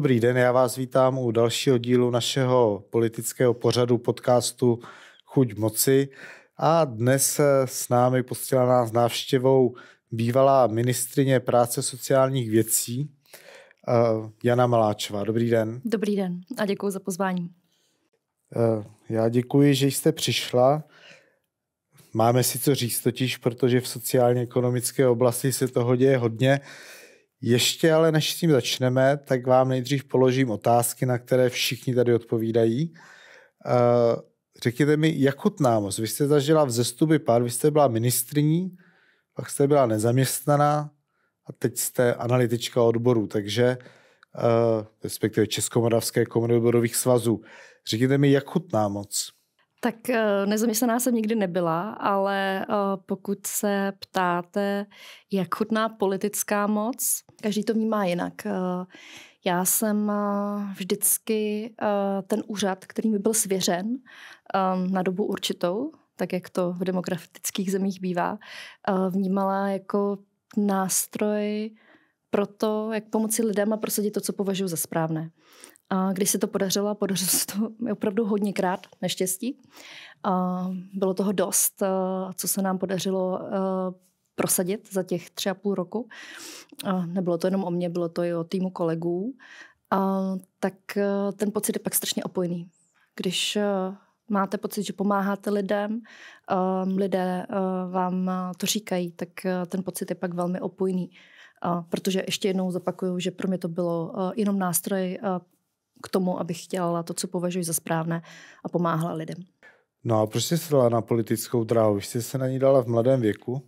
Dobrý den, já vás vítám u dalšího dílu našeho politického pořadu podcastu Chuť moci. A dnes s námi postěla nás návštěvou bývalá ministrině práce sociálních věcí eh, Jana Maláčová. Dobrý den. Dobrý den a děkuji za pozvání. Eh, já děkuji, že jste přišla. Máme si co říct totiž, protože v sociálně-ekonomické oblasti se toho děje hodně. Ještě ale než s tím začneme, tak vám nejdřív položím otázky, na které všichni tady odpovídají. Eh, řekněte mi, jak námoc? Vy jste zažila vzestupy pár, vy jste byla ministriní, pak jste byla nezaměstnaná a teď jste analytička odboru, takže eh, respektive Českomoravské komory odborových svazů. Řekněte mi, jak námoc? Tak eh, nezaměstnaná jsem nikdy nebyla, ale eh, pokud se ptáte, jak chutná politická moc, každý to vnímá jinak. Eh, já jsem vždycky ten úřad, který mi byl svěřen ehm, na dobu určitou, tak jak to v demokratických zemích bývá, vnímala jako nástroj pro to, jak pomoci lidem a prosadit to, co považuji za správné. A když se to podařilo, podařilo se to opravdu hodněkrát, neštěstí, a bylo toho dost, co se nám podařilo prosadit za těch tři a půl roku. A nebylo to jenom o mě, bylo to i o týmu kolegů. A tak ten pocit je pak strašně opojný. Když máte pocit, že pomáháte lidem, lidé vám to říkají, tak ten pocit je pak velmi opojný. Protože ještě jednou zapakuju, že pro mě to bylo jenom nástroj k tomu, abych dělala to, co považuji za správné a pomáhala lidem. No a proč jsi se na politickou dráhu? Vy jste se na ní dala v mladém věku?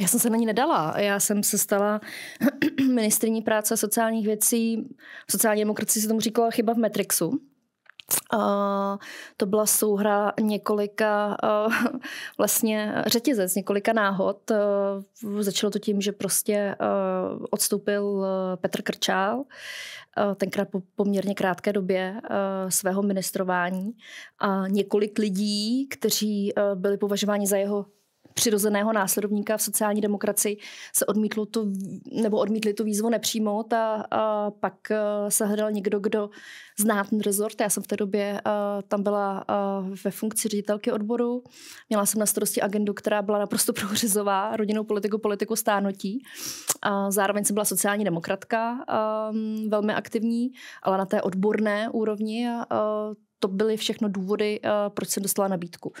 Já jsem se na ní nedala. Já jsem se stala ministrní práce a sociálních věcí. V sociální demokracii se tomu říkala chyba v Matrixu to byla souhra několika uh, vlastně řetězec, několika náhod. Uh, začalo to tím, že prostě odstoupil e, Petr Krčál, tenkrát po poměrně krátké době e, svého ministrování a několik lidí, kteří e, byli považováni za jeho přirozeného následovníka v sociální demokracii se odmítlo tu, nebo odmítli tu výzvu nepřijmout a, a pak e, se hledal někdo, kdo zná ten rezort. Já jsem v té době a, e, tam byla a, e, ve funkci ředitelky odboru. Měla jsem na starosti agendu, která byla naprosto prohřizová, rodinnou politiku, politiku stárnutí. A zároveň jsem byla sociální demokratka, a, velmi aktivní, ale na té odborné úrovni a, a to byly všechno důvody, eh, proč jsem dostala nabídku.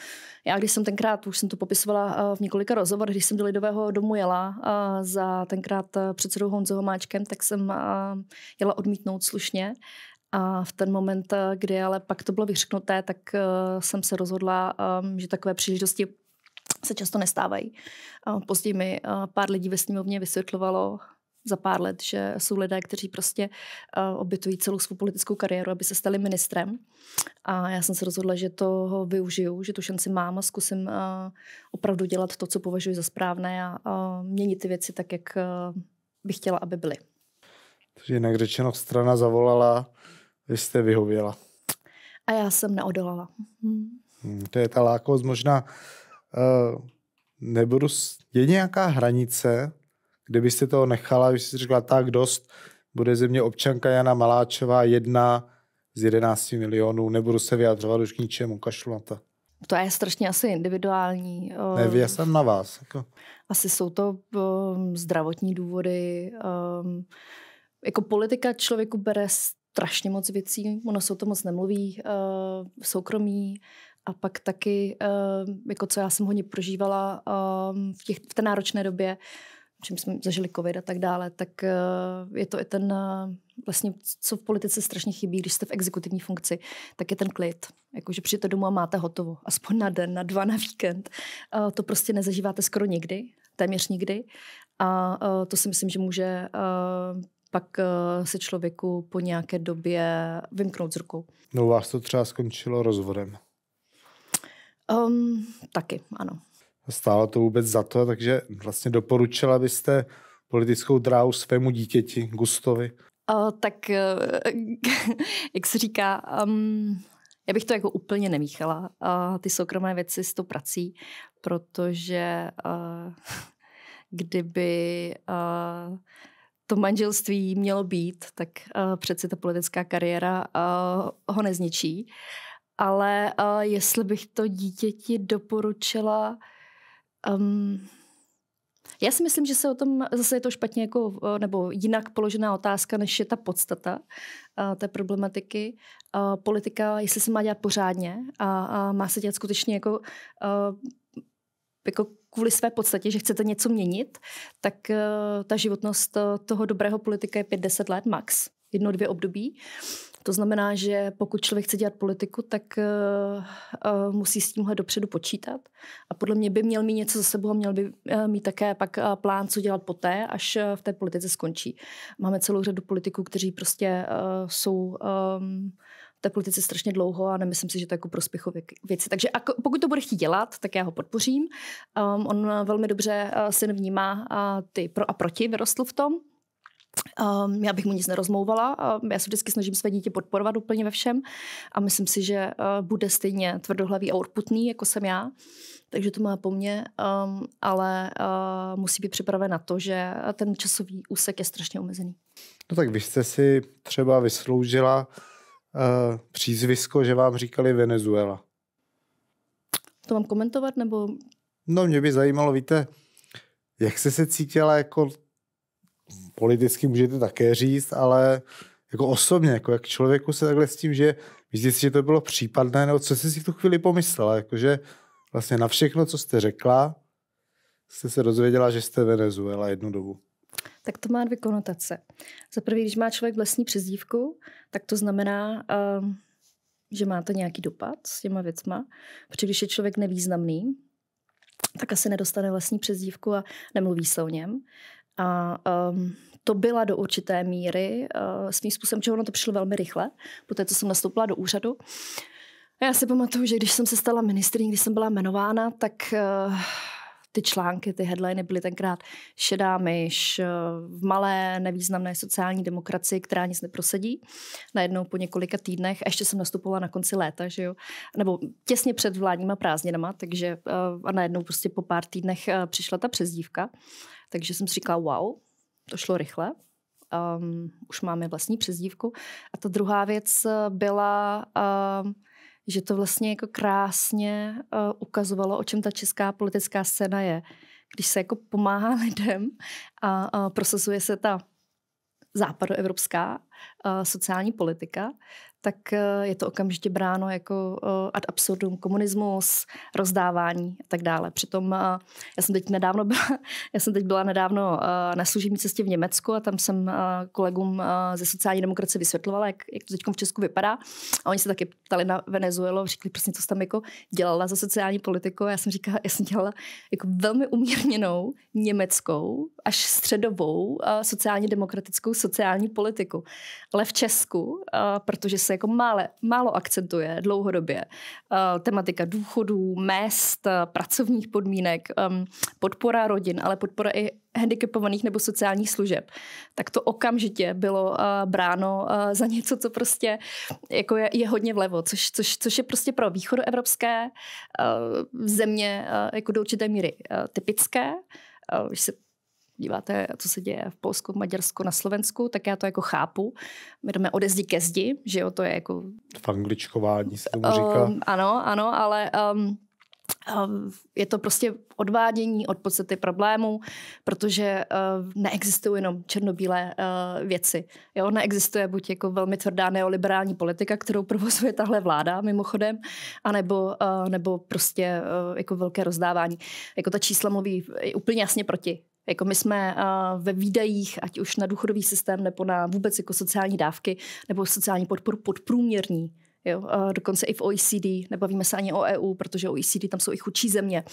Já když jsem tenkrát, už jsem to popisovala eh, v několika rozhovorech, když jsem do Lidového domu jela eh, za tenkrát předsedou Honzou Homáčkem, tak jsem jela odmítnout slušně. A v ten moment, kdy ale pak to bylo vyřknuté, tak jsem se rozhodla, ehm, že takové příležitosti se často nestávají. Později mi pár lidí ve sněmovně vysvětlovalo, za pár let, že jsou lidé, kteří prostě uh, eh, obytují celou svou politickou kariéru, aby se stali ministrem. A já jsem se rozhodla, že toho využiju, že tu šanci mám a zkusím uh, opravdu dělat to, co považuji za správné a uh, měnit ty věci tak, jak uh, bych chtěla, aby byly. Takže jinak řečeno, strana zavolala, vy jste vyhověla. A já jsem neodolala. Hmm. Hmm, to je ta lákost možná... Uh, nebudu... Je nějaká hranice, Kdybyste to nechala, když jste řekla tak dost, bude ze mě občanka Jana Maláčová jedna z 11 milionů, nebudu se vyjadřovat už k ničemu, kašlu na to. To je strašně asi individuální. Eh, ne, já jsem na vás. Jako. Asi jsou to um, zdravotní důvody. Um, jako politika člověku bere strašně moc věcí, ono se o tom moc nemluví, uh, soukromí a pak taky, uh, jako co já jsem hodně prožívala um, v, těch, v té náročné době, uh, čím jsme zažili covid a tak dále, tak eh, je to i ten eh, vlastně, co v politice strašně chybí, když jste v exekutivní funkci, tak je ten klid. Jakože přijete domů a máte hotovo, aspoň na den, na dva, na víkend. Eh, to prostě nezažíváte skoro nikdy, téměř nikdy. A to si myslím, že může pak se člověku po nějaké době vymknout z rukou. No u vás to třeba skončilo rozvodem. Um, taky, ano stálo to vůbec za to, takže vlastně doporučila byste politickou dráhu svému dítěti Gustovi? Uh, tak, uh, jak se říká, um, já bych to jako úplně nemíchala, uh, ty soukromé věci s tou prací, protože uh, kdyby uh, to manželství mělo být, tak uh, přeci ta politická kariéra uh, ho nezničí. Ale uh, jestli bych to dítěti doporučila, Um, já si myslím, že se o tom, zase je to špatně jako, eh, nebo jinak položená otázka, než je ta podstata a, eh, té problematiky. A, eh, politika, jestli se má dělat pořádně a, a má se dělat skutečně jako, a, jako kvůli své podstatě, že chcete něco měnit, tak a, ta životnost toho dobrého politika je 5-10 let max. Jedno, dvě období. To znamená, že pokud člověk chce dělat politiku, tak uh, uh, musí s tímhle dopředu počítat. A podle mě by měl mít něco za sebou a měl by uh, mít také pak plán, co dělat poté, až v té politice skončí. Máme celou řadu politiků, kteří prostě jsou um, v té politice strašně dlouho a nemyslím si, že to je jako prospěchové věci. Takže ako, pokud to bude chtít dělat, tak já ho podpořím. Um, on velmi dobře uh, se vnímá uh, ty pro a proti, vyrostl v tom. Um, já bych mu nic nerozmlouvala. Um, já se vždycky snažím své dítě podporovat úplně ve všem a myslím si, že uh, bude stejně tvrdohlavý a urputný, jako jsem já. Takže to má po mně, um, ale uh, musí být připraven na to, že ten časový úsek je strašně omezený. No tak vy jste si třeba vysloužila uh, přízvisko, že vám říkali Venezuela. To mám komentovat, nebo... No mě by zajímalo, víte, jak jste se cítila jako politicky můžete také říct, ale jako osobně, jako jak člověku se takhle s tím, že myslíte si, že to bylo případné, nebo co jsi si v tu chvíli pomyslela, jakože vlastně na všechno, co jste řekla, jste se dozvěděla, že jste Venezuela jednu dobu. Tak to má dvě konotace. Za prvé, když má člověk vlastní přezdívku, tak to znamená, ehm, že má to nějaký dopad s těma věcma, protože když je člověk nevýznamný, tak asi nedostane vlastní přezdívku a nemluví se o něm. A um, to byla do určité míry uh, svým způsobem, že ono to přišlo velmi rychle, po té, co jsem nastoupila do úřadu. A já si pamatuju, že když jsem se stala ministrní, když jsem byla jmenována, tak uh, ty články, ty headliny byly tenkrát šedá myš eh, v malé nevýznamné sociální demokracii, která nic neprosedí. Najednou po několika týdnech, ještě jsem nastupovala na konci léta, že jo, nebo těsně před vládníma prázdninama, takže eh, a najednou prostě po pár týdnech eh, přišla ta přezdívka. Takže jsem si říkala, wow, to šlo rychle. Um, už máme vlastní přezdívku. A ta druhá věc byla... Um, že to vlastně jako krásně uh, ukazovalo, o čem ta česká politická scéna je. Když se jako pomáhá lidem a uh, prosazuje se ta západoevropská uh, sociální politika, tak eh, je to okamžitě bráno jako eh, ad absurdum, komunismus, rozdávání a tak dále. Přitom eh, já jsem teď nedávno byla, já jsem teď byla nedávno na služební cestě v Německu a tam jsem kolegům ze sociální demokracie vysvětlovala, jak, jak to teď v Česku vypadá. A oni se taky ptali na Venezuelu, řekli, prostě co jsem tam jako dělala za sociální politiku. A já jsem říkala, já jsem dělala jako velmi umírněnou německou až středovou uh, sociálně demokratickou sociální politiku. Ale v Česku, uh, protože se jako mále, málo akcentuje dlouhodobě uh, tematika důchodů, mest, pracovních podmínek, um, podpora rodin, ale podpora i handicapovaných nebo sociálních služeb, tak to okamžitě bylo uh, bráno uh, za něco, co prostě jako je, je hodně vlevo, což, což, což je prostě pro východoevropské uh, země uh, jako do určité míry uh, typické. Uh, když se díváte, co se děje v Polsku, v Maďarsku, na Slovensku, tak já to jako chápu. My jdeme ode zdi ke zdi, že jo, to je jako... V angličkování se tomu ehm, říká. Um, ano, ano, ale... Um, je to prostě odvádění od podstaty problému, protože neexistují jenom černobílé věci. Jo, neexistuje buď jako velmi tvrdá neoliberální politika, kterou provozuje tahle vláda mimochodem, anebo, nebo prostě jako velké rozdávání. Jako ta čísla mluví úplně jasně proti jako my jsme uh, ve výdajích, ať už na důchodový systém nebo na vůbec jako sociální dávky nebo sociální podporu podprůměrní Jo, dokonce i v OECD, nebavíme se ani o EU, protože OECD tam jsou i chudší země.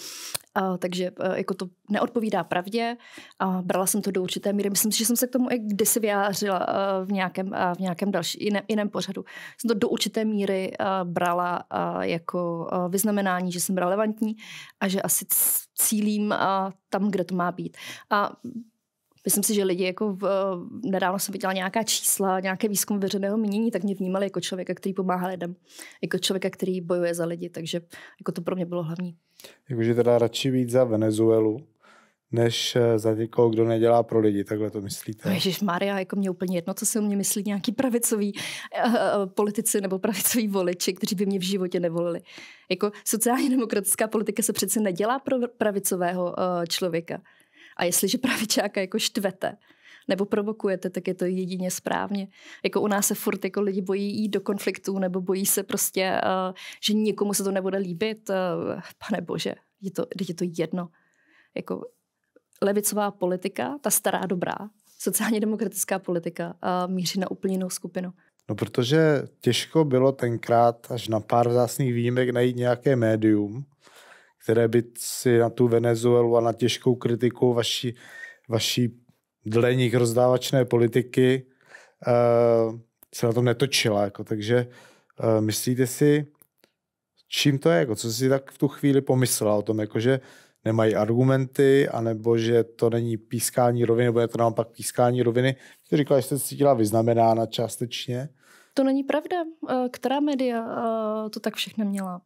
A, takže a, e, jako to neodpovídá pravdě a brala jsem to do určité míry. Myslím si, že jsem se k tomu i kdysi vyjářila a, e, v nějakém, a, e, v nějakém další, jiné, jiném pořadu. Jsem to do určité míry a, brala a, jako a, vyznamenání, že jsem relevantní a že asi cílím a, tam, kde to má být. A Myslím si, že lidi jako v, nedávno jsem viděla nějaká čísla, nějaké výzkum veřejného mínění, tak mě vnímali jako člověka, který pomáhá lidem, jako člověka, který bojuje za lidi, takže jako to pro mě bylo hlavní. Jakože teda radši víc za Venezuelu, než eh, za někoho, kdo nedělá pro lidi, takhle to myslíte? Ježíš Maria, jako mě úplně jedno, co si o mě myslí nějaký pravicový uh, politici nebo pravicový voliči, kteří by mě v životě nevolili. Jako sociálně demokratická politika se přece nedělá pro pravicového uh, člověka. A jestliže pravičáka jako štvete, nebo provokujete, tak je to jedině správně. Jako u nás se furt jako lidi bojí jít do konfliktů, nebo bojí se prostě, uh, že nikomu se to nebude líbit. Uh, pane bože, je to, je to jedno. Jako levicová politika, ta stará dobrá, sociálně demokratická politika uh, míří na úplně jinou skupinu. No protože těžko bylo tenkrát až na pár vzácných výjimek najít nějaké médium, které by si na tu Venezuelu a na těžkou kritiku vaší, vaší dle nich rozdávačné politiky uh, se na tom netočila. Jako, takže uh, myslíte si, čím to je? Jako, co si tak v tu chvíli pomyslela o tom, jako, že nemají argumenty, anebo že to není pískání roviny, nebo je to naopak pískání roviny. Ty říkala, že jste cítila vyznamenána částečně. To není pravda. Eh, která média to tak všechno měla?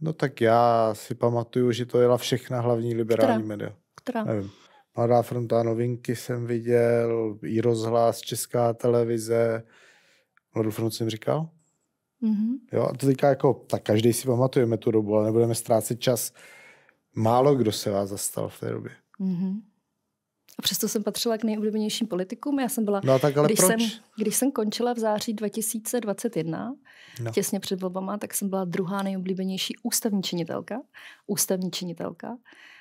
No tak já si pamatuju, že to jela všechna hlavní liberální Která? média. Která? Nevím. Mladá fronta novinky jsem viděl, i rozhlas, česká televize. Mladou frontu jsem říkal? Mm-hmm. Jo, a to říká jako, tak každý si pamatujeme tu dobu, ale nebudeme ztrácet čas. Málo kdo se vás zastal v té době. Mm-hmm. A přesto jsem patřila k nejoblíbenějším politikům. Já jsem byla, no, tak ale když, proč? Jsem, když jsem končila v září 2021, no. těsně před volbama, tak jsem byla druhá nejoblíbenější ústavní činitelka. Ústavní činitelka.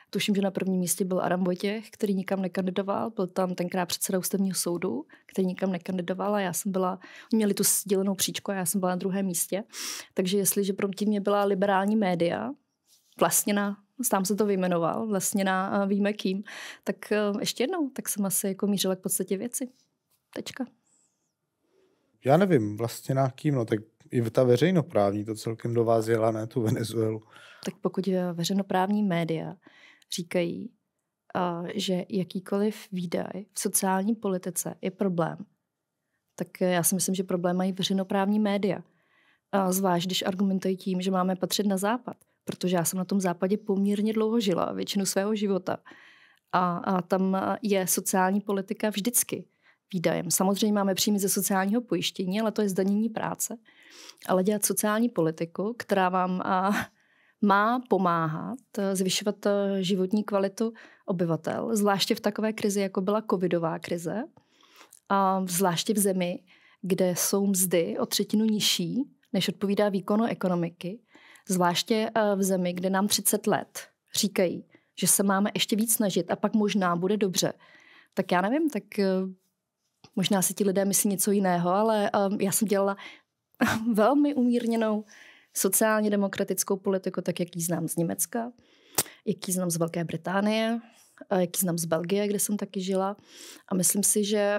Tuším, že na prvním místě byl Adam Vojtěch, který nikam nekandidoval. Byl tam tenkrát předseda ústavního soudu, který nikam nekandidoval a já jsem byla, oni měli tu sdílenou příčku a já jsem byla na druhém místě. Takže jestliže proti mě byla liberální média, vlastněna sám se to vyjmenoval, vlastně na eh, víme kým, tak eh, ještě jednou, tak jsem asi jako mířila k podstatě věci. Tečka. Já nevím, vlastně na kým, no tak i ta veřejnoprávní to celkem do vás jela, ne tu Venezuelu. Tak pokud eh, veřejnoprávní média říkají, že jakýkoliv výdaj v sociální politice je problém, tak já si myslím, že problém mají veřejnoprávní média. Zvlášť, když argumentují tím, že máme patřit na západ protože já jsem na tom západě poměrně dlouho žila, většinu svého života. A, a tam je sociální politika vždycky výdajem. Samozřejmě máme příjmy ze sociálního pojištění, ale to je zdanění práce. Ale dělat sociální politiku, která vám a, má pomáhat zvyšovat e, životní kvalitu obyvatel, zvláště v takové krizi, jako byla covidová krize, a zvláště v zemi, kde jsou mzdy o třetinu nižší, než odpovídá výkonu ekonomiky, Zvláště eh, v zemi, kde nám 30 let říkají, že se máme ještě víc snažit a pak možná bude dobře. Tak já nevím, tak eh, možná si ti lidé myslí něco jiného, ale eh, já jsem dělala velmi umírněnou sociálně demokratickou politiku, tak jak ji znám z Německa, jak ji znám z Velké Británie, jak ji znám z Belgie, kde jsem taky žila. A myslím si, že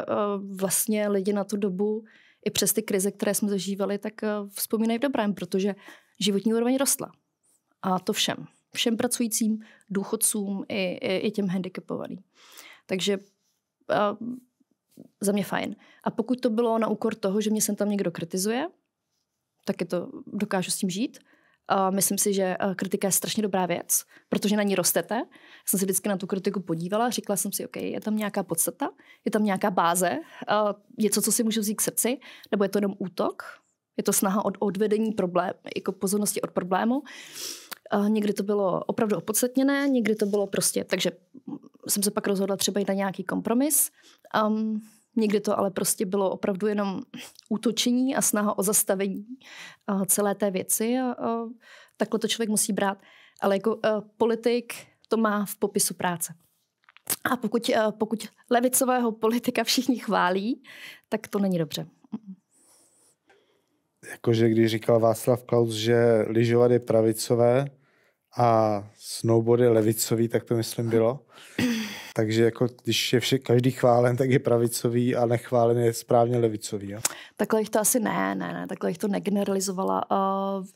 vlastně lidi na tu dobu i přes ty krize, které jsme zažívali, tak vzpomínají v dobrém, protože životní úroveň rostla. A to všem. Všem pracujícím, důchodcům i, i, i těm handicapovaným. Takže a, za mě fajn. A pokud to bylo na úkor toho, že mě sem tam někdo kritizuje, tak je to, dokážu s tím žít. A myslím si, že kritika je strašně dobrá věc, protože na ní rostete. Já jsem se vždycky na tu kritiku podívala, říkala jsem si, OK, je tam nějaká podstata, je tam nějaká báze, něco, co si můžu vzít k srdci, nebo je to jenom útok, je to snaha od odvedení problém, jako pozornosti od problému. A eh, někdy to bylo opravdu opodstatněné, někdy to bylo prostě, takže jsem se pak rozhodla třeba i na nějaký kompromis. Um, někdy to ale prostě bylo opravdu jenom útočení a snaha o zastavení uh, celé té věci a a takhle to člověk musí brát. Ale jako uh, politik to má v popisu práce. A pokud, pokud levicového politika všichni chválí, tak to není dobře jakože když říkal Václav Klaus, že lyžovat je pravicové a snowboard je levicový, tak to myslím bylo. Takže jako, když je vše, každý chválen, tak je pravicový a nechválen je správně levicový. Jo? Takhle jich to asi ne, ne, ne, takhle jich to negeneralizovala. Uh, uh,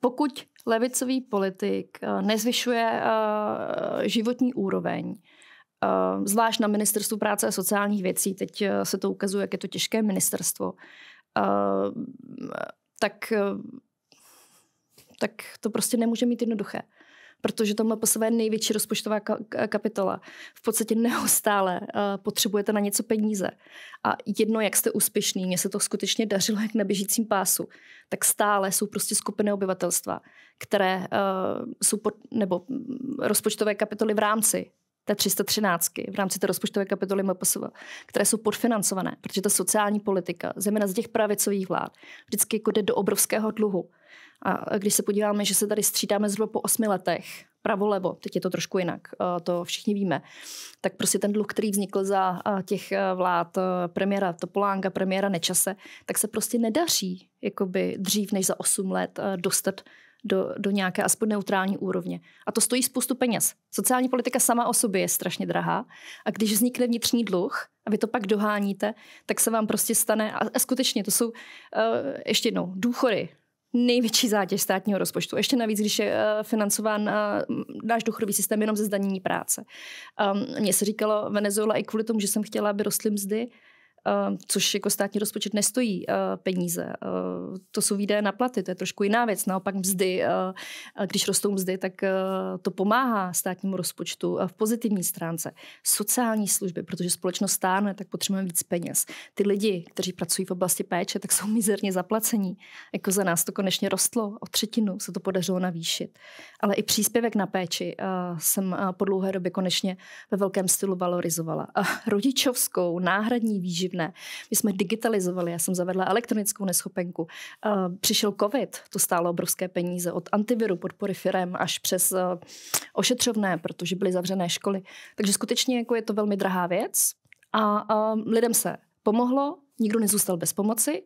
pokud levicový politik uh, nezvyšuje uh, životní úroveň, uh, zvlášť na ministerstvu práce a sociálních věcí, teď uh, se to ukazuje, jak je to těžké ministerstvo, uh, tak, tak to prostě nemůže mít jednoduché. Protože to MPSV je největší rozpočtová kapitola. V podstatě neustále uh, potřebujete na něco peníze. A jedno, jak jste úspěšný, mně se to skutečně dařilo jak na běžícím pásu, tak stále jsou prostě skupiny obyvatelstva, které uh, jsou pod, nebo mm, rozpočtové kapitoly v rámci té 313 v rámci té rozpočtové kapitoly MPSV, které jsou podfinancované, protože ta sociální politika, zejména z těch pravicových vlád, vždycky jako jde do obrovského dluhu. A když se podíváme, že se tady střídáme zhruba po osmi letech, pravo-levo, teď je to trošku jinak, eh, to všichni víme, tak prostě ten dluh, který vznikl za eh, těch eh, vlád premiéra Topolánka, premiéra Nečase, tak se prostě nedaří jakoby dřív než za 8 let dostat do, do nějaké aspoň neutrální úrovně. A to stojí spoustu peněz. Sociální politika sama o sobě je strašně drahá a když vznikne vnitřní dluh a vy to pak doháníte, tak se vám prostě stane, a, a skutečně to jsou, uh, ještě jednou, důchody, největší zátěž státního rozpočtu. Ještě navíc, když je uh, financován uh, náš důchodový systém jenom ze zdanění práce. Um, mně se říkalo Venezuela i kvůli tomu, že jsem chtěla, aby rostly mzdy, Ehm, což jako státní rozpočet nestojí eh, peníze. Eh, to jsou výdaje na platy, to je trošku jiná věc. Naopak mzdy, eh, když rostou mzdy, tak to pomáhá státnímu rozpočtu v pozitivní stránce. Sociální služby, protože společnost stárne, tak potřebujeme víc peněz. Ty lidi, kteří pracují v oblasti péče, tak jsou mizerně zaplacení. Jako za nás to konečně rostlo, o třetinu se to podařilo navýšit. Ale i příspěvek na péči jsem po dlouhé době konečně ve velkém stylu valorizovala. Rodičovskou, náhradní výživnou, dostupné. My jsme digitalizovali, já jsem zavedla elektronickou neschopenku. Eh, přišel covid, to stálo obrovské peníze od antiviru, podpory firem až přes eh, ošetřovné, protože byly zavřené školy. Takže skutečně jako je to velmi drahá věc a, eh, lidem se pomohlo, nikdo nezůstal bez pomoci,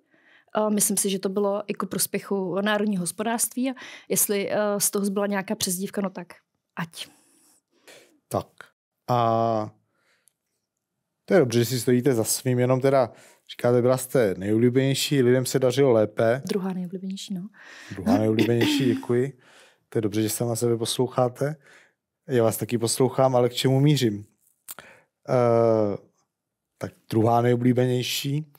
Myslím si, že to bylo i ku prospěchu národního hospodářství a jestli z toho zbyla nějaká přezdívka, no tak ať. Tak. A to je dobře, že si stojíte za svým, jenom teda říkáte, byla jste nejulíbenější, lidem se dařilo lépe. Druhá nejulíbenější, no. Druhá nejulíbenější, děkuji. To je dobře, že se na sebe posloucháte. Já vás taky poslouchám, ale k čemu mířím? Uh, tak druhá nejoblíbenější.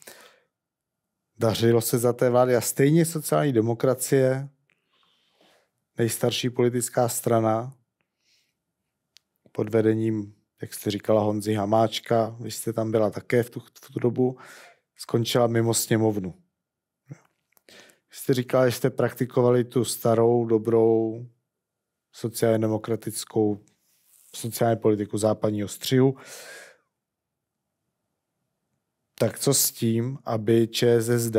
Dařilo se za té vlády a stejně sociální demokracie, nejstarší politická strana pod vedením jak jste říkala, Honzi Hamáčka, vy jste tam byla také v tu, v tu dobu, skončila mimo sněmovnu. Jste říkala, že jste praktikovali tu starou, dobrou sociálně demokratickou sociální politiku západního střihu. Tak co s tím, aby ČSSD,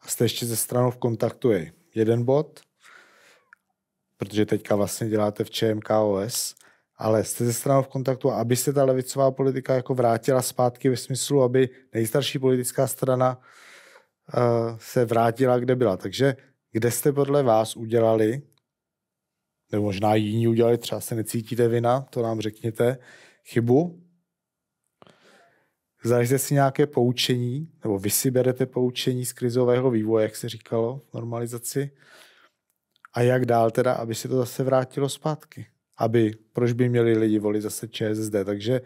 a jste ještě ze stranou v kontaktu, je jeden bod, protože teďka vlastně děláte v ČMKOS, ale jste ze stranou v kontaktu, aby se ta levicová politika jako vrátila zpátky ve smyslu, aby nejstarší politická strana uh, se vrátila, kde byla. Takže kde jste podle vás udělali, nebo možná jiní udělali, třeba se necítíte vina, to nám řekněte, chybu. Vzali jste si nějaké poučení, nebo vy si berete poučení z krizového vývoje, jak se říkalo, normalizaci. A jak dál teda, aby se to zase vrátilo zpátky? aby proč by měli lidi volit zase ČSSD. Takže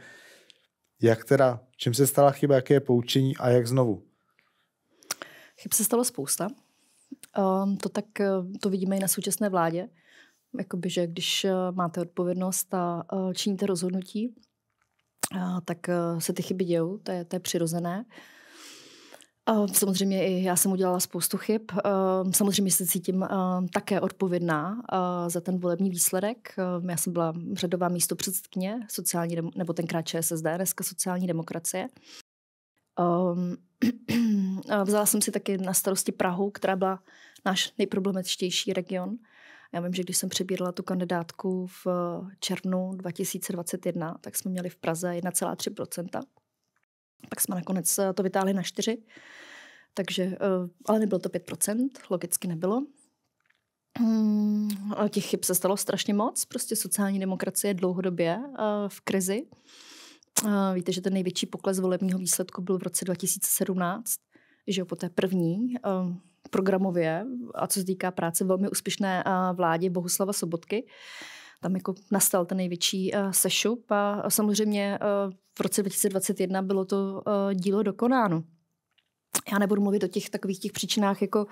jak teda, čím se stala chyba, jaké je poučení a jak znovu? Chyb se stalo spousta. Ehm, to tak, eh, to vidíme i na současné vládě. Jakoby, že když eh, máte odpovědnost a eh, činíte rozhodnutí, tak se ty chyby dějou, to je, to je přirozené. Samozřejmě i já jsem udělala spoustu chyb. Ehm, samozřejmě se cítím ehm, také odpovědná ehm, za ten volební výsledek. Já jsem byla řadová místo předsedkyně sociální, nebo tenkrát ČSSD, dneska sociální demokracie. Vzala jsem si taky na starosti Prahu, která byla náš nejproblematičtější region. Já vím, že když jsem přebírala tu kandidátku v červnu 2021, tak jsme měli v Praze 1,3 tak jsme nakonec eh, to vytáhli na 4. Takže, eh, ale nebylo to 5%, logicky nebylo. Hmm, těch chyb se stalo strašně moc. Prostě sociální demokracie je dlouhodobě eh, v krizi. Víte, že ten největší pokles volebního výsledku byl v roce 2017, že po té první programově, a co se týká práce velmi úspěšné vládě Bohuslava Sobotky, tam jako nastal ten největší uh, sešup a, a samozřejmě uh, v roce 2021 bylo to uh, dílo dokonáno. Já nebudu mluvit o těch takových těch příčinách jako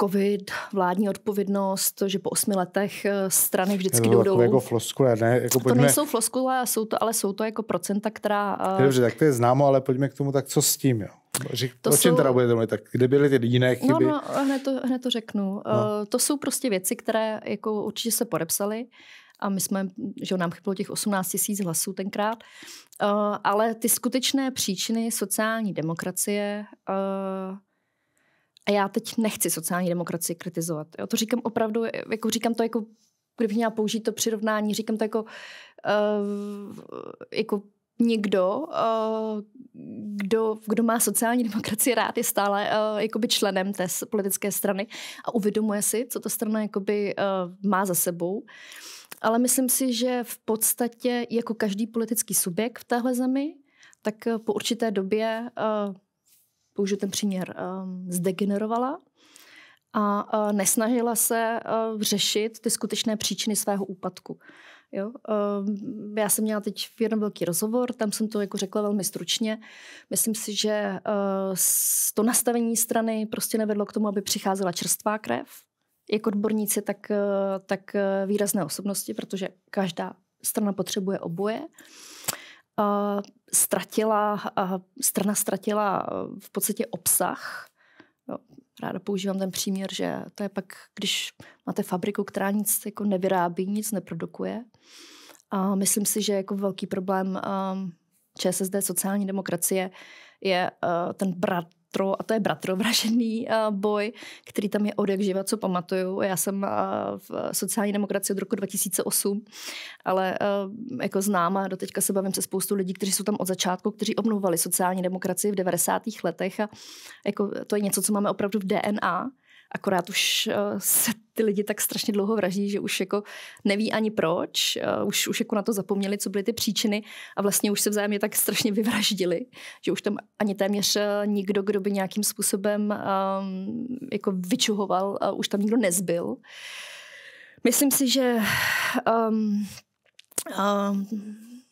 covid, vládní odpovědnost, že po osmi letech strany vždycky jdou dolů. Jako floskule, ne? Jako pojďme... To nejsou floskule, jsou to, ale jsou to jako procenta, která... Dobře, tak to je známo, ale pojďme k tomu, tak co s tím, jo? Řek, to o čem jsou... teda budete mluvit? Tak kde byly ty jiné chyby? No, no hned, to, hned to řeknu. No. Uh, to jsou prostě věci, které jako určitě se podepsaly a my jsme, že nám chybilo těch 18 tisíc hlasů tenkrát, uh, ale ty skutečné příčiny sociální demokracie uh, a já teď nechci sociální demokracii kritizovat. Jo, to říkám opravdu, jako říkám to jako kdybych měla použít to přirovnání, říkám to jako, uh, jako někdo, eh, kdo, kdo má sociální demokracii rád, je stále eh, jakoby členem té politické strany a uvědomuje si, co ta strana jakoby eh, má za sebou. Ale myslím si, že v podstatě jako každý politický subjekt v téhle zemi, tak po určité době, použiju ten příměr, zdegenerovala a nesnažila se řešit ty skutečné příčiny svého úpadku. Jo? Ehm, já jsem měla teď jeden velký rozhovor, tam jsem to jako řekla velmi stručně. Myslím si, že eh, to nastavení strany prostě nevedlo k tomu, aby přicházela čerstvá krev, jak odborníci, tak, eh, tak eh, výrazné osobnosti, protože každá strana potřebuje oboje. Ztratila, strana ztratila v podstatě obsah ráda používám ten příměr, že to je pak, když máte fabriku, která nic jako nevyrábí, nic neprodukuje. A myslím si, že jako velký problém um, ČSSD sociální demokracie je uh, ten brat, bratro, a to je bratrovražený uh, boj, který tam je od jak živa, co pamatuju. Já jsem uh, v sociální demokracii od roku 2008, ale uh, jako známa, doteďka se bavím se spoustu lidí, kteří jsou tam od začátku, kteří obnovovali sociální demokracii v 90. letech a jako to je něco, co máme opravdu v DNA akorát už se ty lidi tak strašně dlouho vraždí, že už jako neví ani proč, už, už jako na to zapomněli, co byly ty příčiny a vlastně už se vzájemně tak strašně vyvraždili, že už tam ani téměř e, nikdo, kdo by nějakým způsobem um, jako vyčuhoval, uh, už tam nikdo nezbyl. Myslím si, že um, um,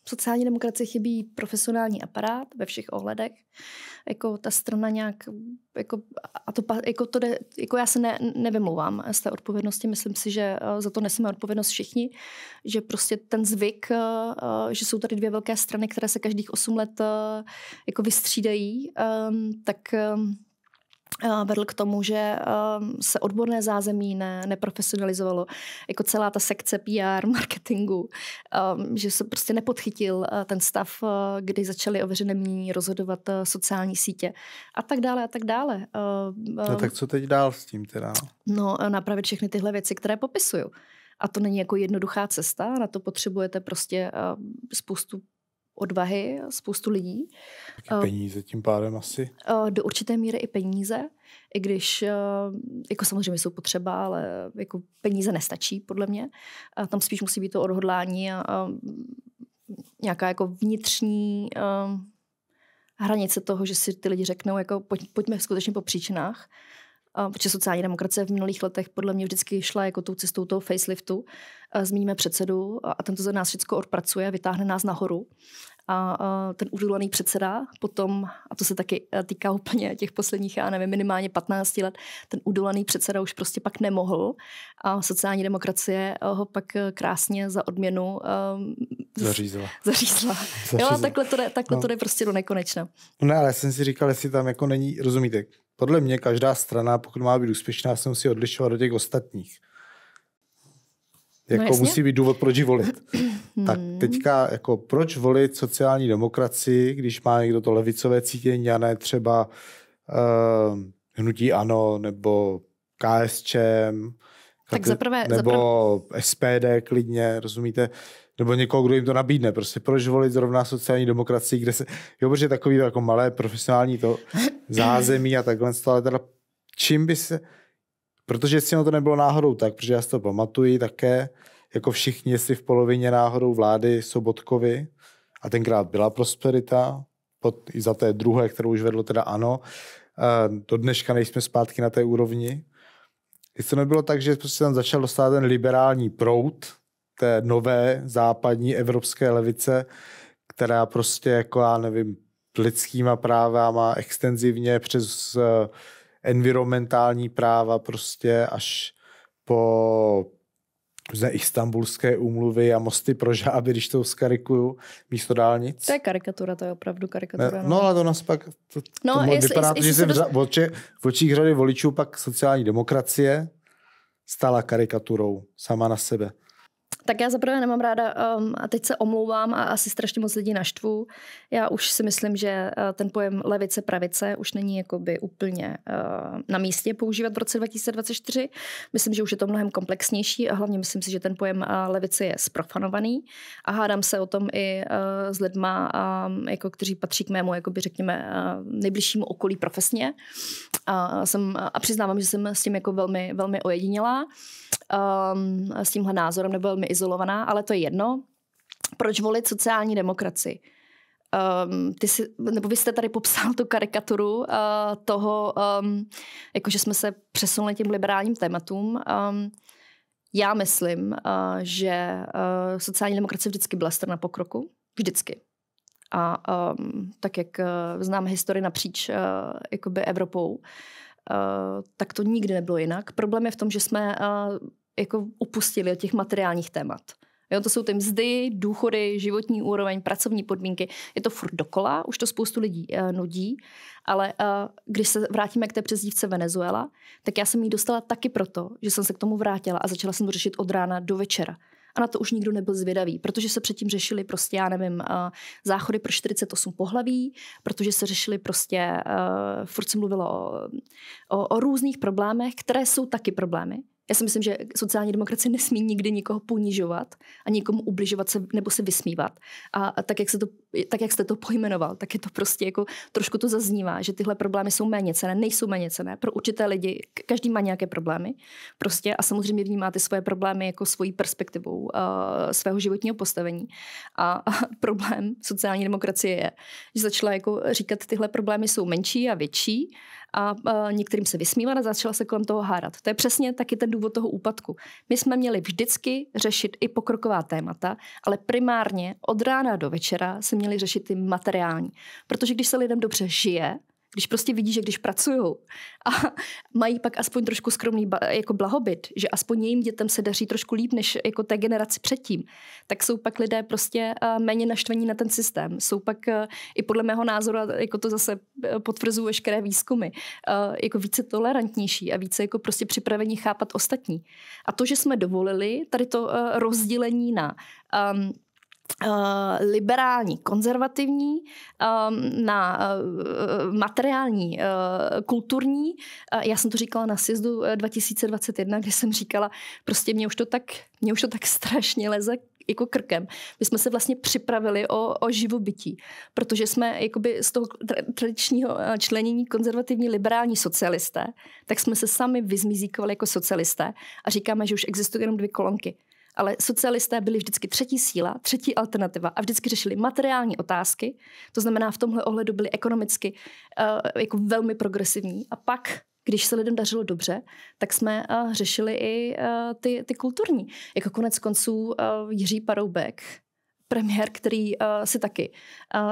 sociální demokracii chybí profesionální aparát ve všech ohledech. Jako ta strana nějak, jako, a to, jako, to jako já se ne, nevymlouvám z té odpovědnosti, myslím si, že eh, za to neseme odpovědnost všichni, že prostě ten zvyk, eh, eh, že jsou tady dvě velké strany, které se každých osm let jako vystřídají, ehm, tak ehm, Eh, vedl k tomu, že ehm, se odborné zázemí ne, neprofesionalizovalo. Jako celá ta sekce PR, marketingu, ehm, že se prostě nepodchytil eh, ten stav, eh, kdy začaly o veřejném mění rozhodovat sociální sítě a tak dále a tak dále. Ehm, no tak co teď dál s tím teda? No napravit všechny tyhle věci, které popisuju. A to není jako jednoduchá cesta, na to potřebujete prostě spoustu odvahy, spoustu lidí. Taky peníze tím pádem asi? Eh, eh, do určité míry i peníze, i když eh, jako samozřejmě jsou potřeba, ale jako peníze nestačí podle mě. A tam spíš musí být to odhodlání a, nějaká jako vnitřní hranice toho, že si ty lidi řeknou, jako pojďme skutečně po příčinách protože sociální demokracie v minulých letech podle mě vždycky šla jako tou cestou toho faceliftu. Zmíníme předsedu a tento za nás všechno odpracuje, vytáhne nás nahoru a, a ten úřadovaný předseda potom, a to se taky e, týká úplně těch posledních, já nevím, minimálně 15 let, ten udolaný předseda už prostě pak nemohl a sociální demokracie e, ho pak e, krásně za odměnu um, zařízla. zařízla. zařízla. Jo, a takhle to jde, takhle no. to jde prostě do nekonečna. Ne, no, ale já jsem si říkal, jestli tam jako není, rozumíte, podle mě každá strana, pokud má být úspěšná, se musí odlišovat do těch ostatních. No jako no musí být důvod, proč ji volit. tak hmm. teďka, jako proč volit sociální demokracii, když má někdo to levicové cítění a ne třeba uh, hnutí ANO nebo KSČM, tak zaprvé, nebo zaprvé... SPD klidně, rozumíte? Nebo někoho, kdo jim to nabídne. Prostě proč volit zrovna sociální demokracii, kde se... Jo, protože takový jako malé profesionální to zázemí a takhle, stále teda čím by se Protože jestli no to nebylo náhodou tak, protože já si to pamatuji také, jako všichni, jestli v polovině náhodou vlády Sobotkovi, a tenkrát byla prosperita, pod, i za té druhé, kterou už vedlo teda ano, do dneška nejsme zpátky na té úrovni. Jestli to nebylo tak, že prostě tam začal dostat ten liberální prout té nové západní evropské levice, která prostě jako, já nevím, lidskýma právama extenzivně přes environmentální práva prostě až po ze istambulské úmluvy a mosty pro žáby, když to skarikuju, místo dálnic. To je karikatura, to je opravdu karikatura. No, no, ale to nás pak to, no, to jestli, vypadá, jestli, že jsem dost... v, v očích řady voličů pak sociální demokracie stala karikaturou sama na sebe. Tak já zaprvé nemám ráda, um, a teď se omlouvám a asi strašně moc lidí naštvu, já už si myslím, že uh, ten pojem levice-pravice už není jakoby úplně uh, na místě používat v roce 2024. Myslím, že už je to mnohem komplexnější a hlavně myslím si, že ten pojem uh, levice je sprofanovaný a hádám se o tom i uh, s lidma, um, jako, kteří patří k mému, jakoby řekněme, uh, nejbližšímu okolí profesně. Uh, jsem, a přiznávám, že jsem s tím jako velmi, velmi ojedinělá um, s tímhle názorem nebo velmi izolovaná, ale to je jedno. Proč volit sociální demokracii? um, ty jsi, nebo vy jste tady popsal tu karikaturu uh, toho, um, jakože jsme se přesunuli těm liberálním tématům. Um, já myslím, uh, že uh, sociální demokracie vždycky byla strana pokroku. Vždycky. A um, tak, jak uh, známe historii napříč uh, jakoby Evropou, uh, tak to nikdy nebylo jinak. Problém je v tom, že jsme uh, jako upustili od těch materiálních témat. Jo, to jsou ty mzdy, důchody, životní úroveň, pracovní podmínky. Je to furt dokola, už to spoustu lidí uh, nudí, ale uh, když se vrátíme k té přezdívce Venezuela, tak já jsem ji dostala taky proto, že jsem se k tomu vrátila a začala jsem to řešit od rána do večera. A na to už nikdo nebyl zvědavý, protože se předtím řešili prostě, já nevím, eh, záchody pro 48 pohlaví, protože se řešili prostě, furt se mluvilo o, o, o různých problémech, které jsou taky problémy, já si myslím, že sociální demokracie nesmí nikdy nikoho ponižovat a nikomu ubližovat se nebo se vysmívat. A, a tak, jak se to, tak, jak jste to pojmenoval, tak je to prostě jako trošku to zaznívá, že tyhle problémy jsou méně cené, nejsou méně cené. Pro určité lidi, každý má nějaké problémy prostě a samozřejmě vnímá ty svoje problémy jako svojí perspektivou uh, svého životního postavení. A, a problém sociální demokracie je, že začala jako říkat, tyhle problémy jsou menší a větší a některým se vysmívala, a začala se kolem toho hádat. To je přesně taky ten důvod toho úpadku. My jsme měli vždycky řešit i pokroková témata, ale primárně od rána do večera se měli řešit ty materiální. Protože když se lidem dobře žije, když prostě vidí, že když pracují a mají pak aspoň trošku skromný jako blahobyt, že aspoň jejím dětem se daří trošku líp než jako té generaci předtím, tak jsou pak lidé prostě eh, méně naštvaní na ten systém. Jsou pak eh, i podle mého názoru, jako to zase eh, potvrzují veškeré výzkumy, jako více tolerantnější a více jako prostě připravení chápat ostatní. A to, že jsme dovolili tady to rozdělení na um, Eh, liberální, konzervativní, ehm, na eh, materiální, eh, kulturní. Já jsem to říkala na sjezdu 2021, kdy jsem říkala, prostě mě už to tak, mě už to tak strašně leze jako krkem. My jsme se vlastně připravili o, o živobytí, protože jsme jakoby z toho tradičního členění konzervativní liberální socialisté, tak jsme se sami vyzmizíkovali jako socialisté a říkáme, že už existují jenom dvě kolonky – ale socialisté byli vždycky třetí síla, třetí alternativa a vždycky řešili materiální otázky, to znamená v tomhle ohledu byli ekonomicky uh, jako velmi progresivní a pak když se lidem dařilo dobře, tak jsme uh, řešili i uh, ty, ty kulturní. Jako konec konců uh, Jiří Paroubek, premiér, který uh, si taky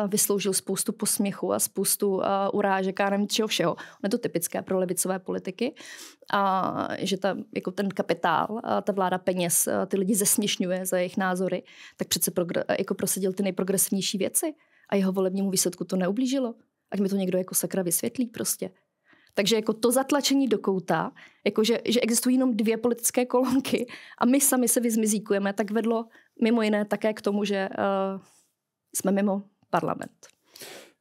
uh, vysloužil spoustu posměchu a spoustu uh, urážek a nevím čeho všeho. On je to typické pro levicové politiky, a že ta, jako ten kapitál, a ta vláda peněz ty lidi zesměšňuje za jejich názory, tak přece progr- jako prosadil ty nejprogresivnější věci a jeho volebnímu výsledku to neublížilo. Ať mi to někdo jako sakra vysvětlí prostě. Takže jako to zatlačení do kouta, jako že, že existují jenom dvě politické kolonky a my sami se vyzmizíkujeme, tak vedlo mimo jiné také k tomu, že uh, jsme mimo parlament.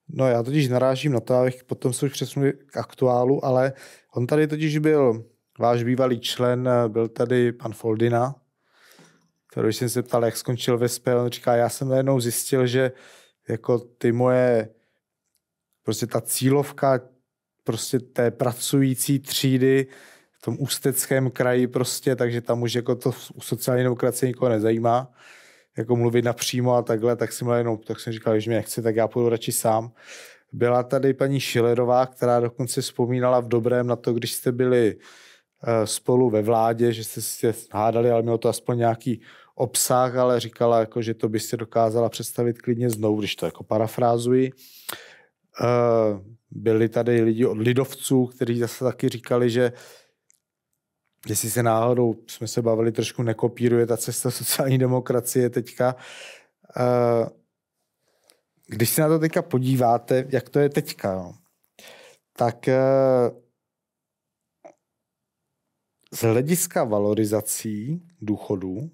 No já totiž narážím na to, abych potom se už přesunul k aktuálu, ale on tady totiž byl, váš bývalý člen, eh, byl tady pan Foldina, který jsem se ptal, jak skončil ve SP, on říká, já jsem najednou zjistil, že jako ty moje, prostě ta cílovka prostě té pracující třídy v tom ústeckém kraji prostě, takže tam už jako to sociální demokracie nikoho nezajímá, jako mluvit napřímo a takhle, tak jsem jenom, tak jsem říkal, že mě nechce, tak já půjdu radši sám. Byla tady paní Šilerová, která dokonce vzpomínala v dobrém na to, když jste byli eh, spolu ve vládě, že jste se hádali, ale mělo to aspoň nějaký obsah, ale říkala, jako, že to by si dokázala představit klidně znovu, když to jako parafrázuji. Eh, byli tady lidi od lidovců, kteří zase taky říkali, že jestli se náhodou, jsme se bavili, trošku nekopíruje ta cesta sociální demokracie teďka. Eh, když se na to teďka podíváte, jak to je teďka, no, tak eh, z hlediska valorizací důchodů,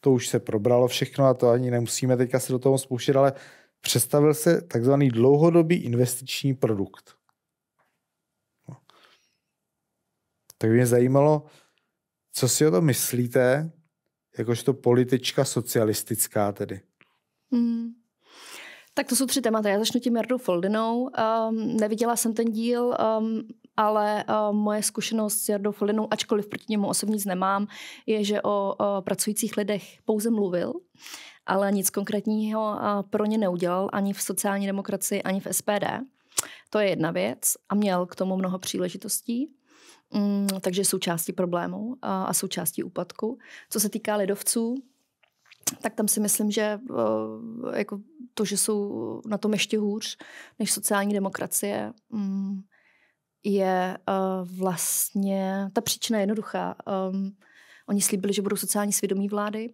to už se probralo všechno a to ani nemusíme teďka se do toho spouštět, ale představil se takzvaný dlouhodobý investiční produkt. Tak by mě zajímalo, co si o to myslíte, jakožto politička socialistická tedy. Hmm. Tak to jsou tři témata. Já začnu tím Jardou Foldinou. Um, ehm, neviděla jsem ten díl, um, ale um, moje zkušenost s Jardou Foldinou, ačkoliv proti němu osobně nic nemám, je, že o o pracujících lidech pouze mluvil, ale nic konkrétního pro ně neudělal ani v sociální demokracii, ani v SPD. To je jedna věc a měl k tomu mnoho příležitostí. Mm, takže jsou části problému a, a jsou části úpadku. Co se týká ledovců, tak tam si myslím, že uh, jako to, že jsou na tom ještě hůř než sociální demokracie, mm, je uh, vlastně ta příčina jednoduchá. Um, oni slíbili, že budou sociální svědomí vlády,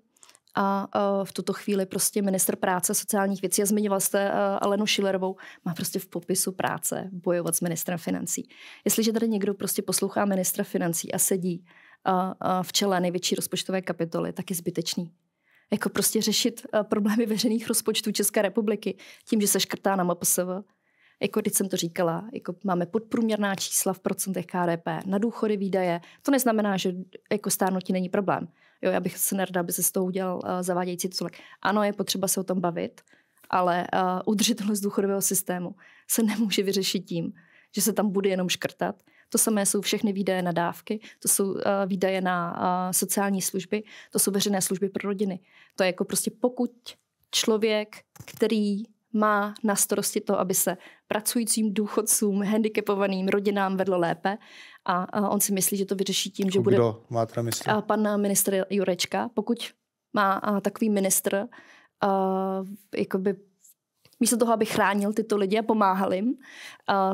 a v tuto chvíli prostě minister práce sociálních věcí, a zmiňoval jste Alenu Šilerovou, má prostě v popisu práce bojovat s ministrem financí. Jestliže tady někdo prostě poslouchá ministra financí a sedí v čele největší rozpočtové kapitoly, tak je zbytečný jako prostě řešit problémy veřejných rozpočtů České republiky tím, že se škrtá na MPSV. Jako když jsem to říkala, jako máme podprůměrná čísla v procentech KDP na důchody výdaje. To neznamená, že jako stárnutí není problém. Jo, já bych se nerada, aby se z toho udělal uh, zavádějící titulek. Ano, je potřeba se o tom bavit, ale uh, udržitelnost důchodového systému se nemůže vyřešit tím, že se tam bude jenom škrtat. To samé jsou všechny výdaje na dávky, to jsou uh, výdaje na uh, sociální služby, to jsou veřejné služby pro rodiny. To je jako prostě pokud člověk, který má na starosti to, aby se pracujícím důchodcům, handicapovaným rodinám vedlo lépe a, a on si myslí, že to vyřeší tím, že jako bude... Kdo má teda A pan ministr Jurečka, pokud má a, takový ministr a, jakoby místo toho, aby chránil tyto lidi a pomáhal jim,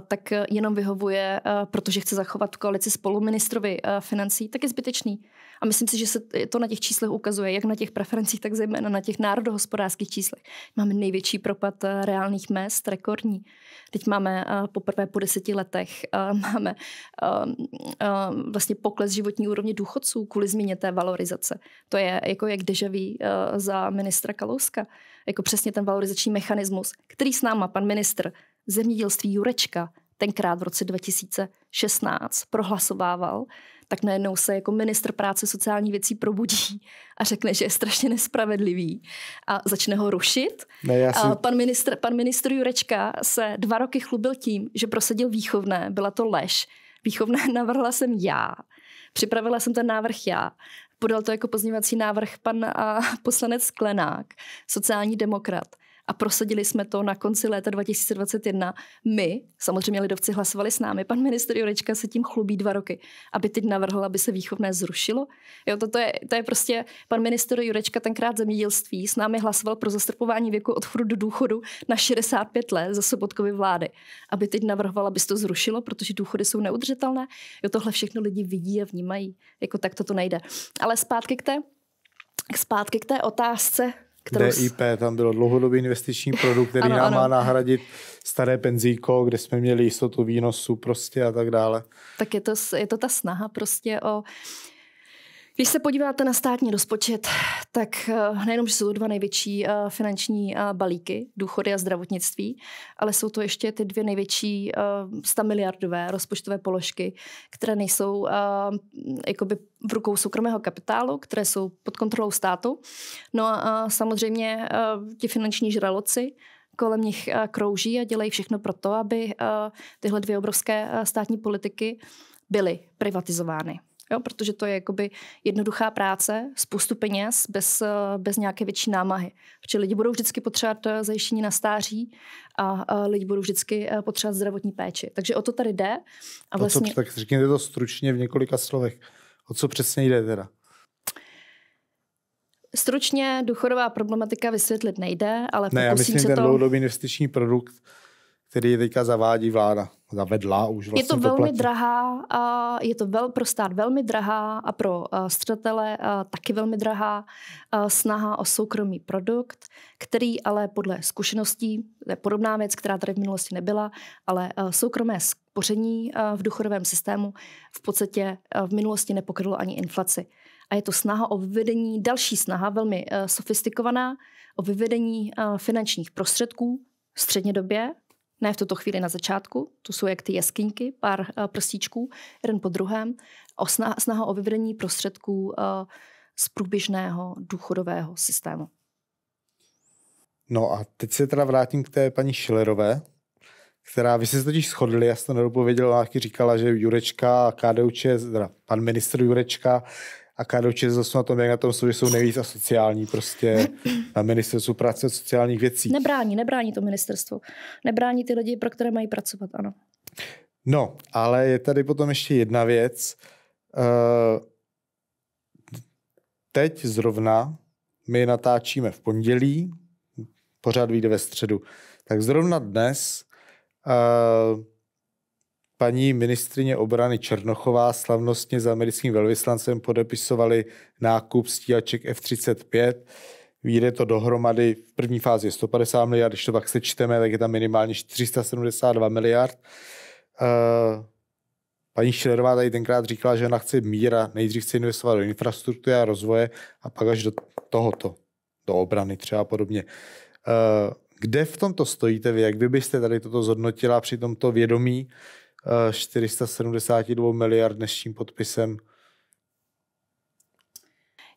tak jenom vyhovuje, protože chce zachovat v koalici spolu ministrovi financí, tak je zbytečný. A myslím si, že se to na těch číslech ukazuje, jak na těch preferencích, tak zejména na těch národohospodářských číslech. Máme největší propad reálných mest, rekordní. Teď máme poprvé po deseti letech, máme vlastně pokles životní úrovně důchodců kvůli změně té valorizace. To je jako jak dežaví za ministra Kalouska jako přesně ten valorizační mechanismus, který s náma pan ministr zemědělství Jurečka tenkrát v roce 2016 prohlasovával, tak najednou se jako ministr práce sociální věcí probudí a řekne, že je strašně nespravedlivý a začne ho rušit. Ne, já si... pan, ministr, pan ministr Jurečka se dva roky chlubil tím, že prosadil výchovné, byla to lež. Výchovné navrhla jsem já Připravila jsem ten návrh já. Podal to jako pozněvací návrh pan a poslanec Sklenák, sociální demokrat a prosadili jsme to na konci léta 2021. My, samozřejmě lidovci hlasovali s námi, pan minister Jurečka se tím chlubí dva roky, aby teď navrhl, aby se výchovné zrušilo. Jo, to, to, je, to je prostě, pan minister Jurečka tenkrát zemědělství s námi hlasoval pro zastrpování věku odchodu do důchodu na 65 let za sobotkovy vlády, aby teď navrhoval, aby se to zrušilo, protože důchody jsou neudržitelné. Jo, tohle všechno lidi vidí a vnímají, jako tak to nejde. Ale zpátky k té, zpátky k té otázce Kterou... DIP, tam bylo dlouhodobý investiční produkt, který ano, nám ano. má nahradit staré penzíko, kde jsme měli jistotu výnosu prostě a tak dále. Tak je to, je to ta snaha prostě o když se podíváte na státní rozpočet, tak eh, nejenom, že jsou to dva největší eh, finanční eh, balíky, důchody a zdravotnictví, ale jsou to ještě ty dvě největší 100 miliardové rozpočtové položky, které nejsou jakoby v rukou soukromého kapitálu, které jsou pod kontrolou státu. No a samozřejmě ti finanční žraloci, kolem nich krouží a dělají všechno pro to, aby tyhle dvě obrovské státní politiky byly privatizovány. Jo, protože to je jakoby jednoduchá práce, spoustu peněz, bez, eh, bez nějaké větší námahy. Protože lidi budou vždycky potřebovat eh, zajištění na stáří a, a lidi budou vždycky eh, potřebovat zdravotní péči. Takže o to tady jde. A vlastně... o co, vlastně- tak řekněte to stručně v několika slovech. O co přesně jde teda? Stručně důchodová problematika vysvětlit nejde, ale ne, já myslím se ten to... dlouhodobý investiční produkt, který teďka zavádí vláda. Zavedla už vlastně Je to vlastně velmi poplatí. drahá, je to vel, pro stát velmi drahá a pro střatele taky velmi drahá snaha o soukromý produkt, který ale podle zkušeností, to je podobná věc, která tady v minulosti nebyla, ale soukromé spoření v důchodovém systému v podstatě v minulosti nepokrylo ani inflaci. A je to snaha o vyvedení, další snaha, velmi sofistikovaná, o vyvedení finančních prostředků střednědobě ne v tuto chvíli na začátku, to jsou jak ty jeskyňky, pár eh, prstíčků, jeden po druhém, o snaha, snaha o vyvedení prostředků eh, z průběžného důchodového systému. No a teď se teda vrátím k té paní Šilerové, která, vy jste se totiž shodli, já jsem to nedopověděl, taky říkala, že Jurečka, KDU, teda pan ministr Jurečka a kdu zase na tom, jak na tom jsou, že jsou nejvíc asociální prostě na ministerstvu práce a sociálních věcí. Nebrání, nebrání to ministerstvo. Nebrání ty lidi, pro které mají pracovat, ano. No, ale je tady potom ještě jedna věc. Eh, teď zrovna my natáčíme v pondělí, pořád vyjde ve středu. Tak zrovna dnes eh, paní ministrině obrany Černochová slavnostně za americkým velvyslancem podepisovali nákup stíhaček F-35. Výjde to dohromady v první fázi 150 miliard, když to pak sečteme, tak je tam minimálně 472 miliard. Uh, paní Šilerová tady tenkrát říkala, že ona chce míra, nejdřív chce investovat do infrastruktury a rozvoje a pak až do tohoto, do obrany třeba podobně. Uh, kde v tomto stojíte vy? Jak vy byste tady toto zhodnotila při tomto vědomí, 472 miliard dnešním podpisem.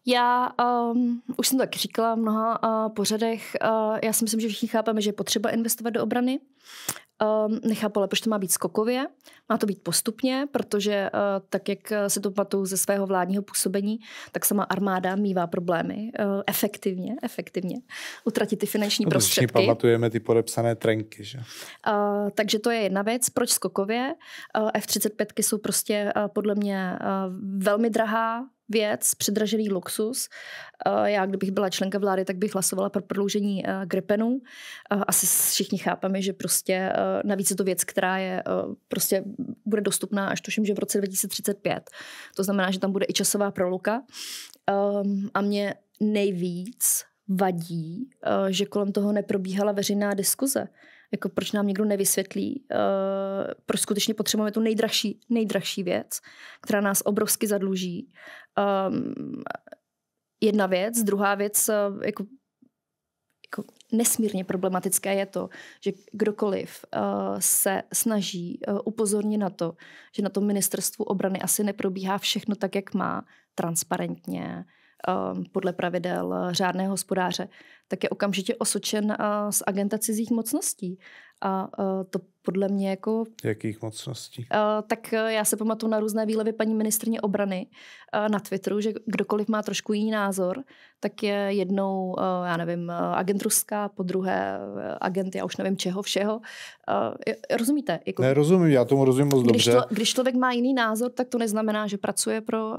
Já um, už jsem to tak říkala v mnoha uh, pořadech, uh, já si myslím, že všichni chápeme, že je potřeba investovat do obrany, um, ehm, nechápala, proč to má být skokově, má to být postupně, protože uh, tak, jak eh, se to patou ze svého vládního působení, tak sama armáda mývá problémy uh, efektivně, efektivně utratit ty finanční no, prostředky. Všichni pamatujeme ty podepsané trenky, že? Uh, takže to je jedna věc, proč skokově. Uh, F-35 jsou prostě uh, podle mě uh, velmi drahá, věc, předražený luxus. Eh, já, kdybych byla členka vlády, tak bych hlasovala pro prodloužení eh, Gripenu. Eh, asi všichni chápeme, že prostě navíc je to věc, která je prostě bude dostupná až tuším, že v roce 2035. To znamená, že tam bude i časová proluka. Ehm, a mě nejvíc vadí, že kolem toho neprobíhala veřejná diskuze. Jako proč nám někdo nevysvětlí, proč skutečně potřebujeme tu nejdražší, nejdražší věc, která nás obrovsky zadluží um, jedna věc. Druhá věc, eh, jako, jako nesmírně problematické je to, že kdokoliv uh, se snaží uh, upozornit na to, že na tom ministerstvu obrany asi neprobíhá všechno tak, jak má, transparentně, um, podle pravidel řádného hospodáře, tak je okamžitě osočen uh, z agenta cizích mocností. A uh, to podle mě jako... Jakých mocností? Uh, tak eh, já se pamatuju na různé výlevy paní ministrně obrany uh, na Twitteru, že kdokoliv má trošku jiný názor, tak je jednou, uh, já nevím, agent ruská, po druhé agent, já už nevím čeho, všeho. Uh, rozumíte? Jako, ne, rozumím, já tomu rozumím moc když dobře. To, když člověk má jiný názor, tak to neznamená, že pracuje pro, uh,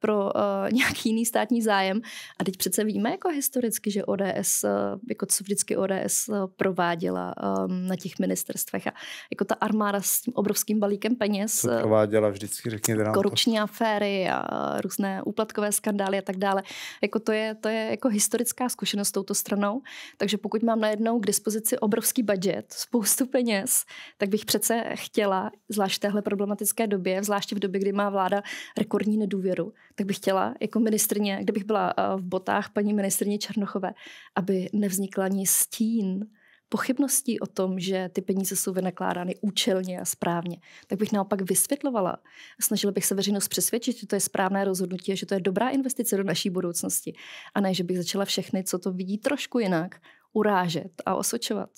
pro uh, nějaký jiný státní zájem. A teď přece víme jako historicky, že ODS, uh, jako co vždycky ODS uh, prováděla um, na těch ministerstvech bankách. a jako ta armáda s tím obrovským balíkem peněz. To eh, prováděla vždycky, řekněte nám Korupční to. aféry a různé úplatkové skandály a tak dále. Jako to je, to je jako historická zkušenost s touto stranou, takže pokud mám najednou k dispozici obrovský budget, spoustu peněz, tak bych přece chtěla, zvlášť v téhle problematické době, zvláště v době, kdy má vláda rekordní nedůvěru, tak bych chtěla jako ministrně, kdybych byla eh, v botách paní ministrně Černochové, aby nevznikla ani stín pochybností o tom, že ty peníze jsou vynakládány účelně a správně, tak bych naopak vysvětlovala. Snažila bych se veřejnost přesvědčit, že to je správné rozhodnutí a že to je dobrá investice do naší budoucnosti. A ne, že bych začala všechny, co to vidí trošku jinak, urážet a osočovat.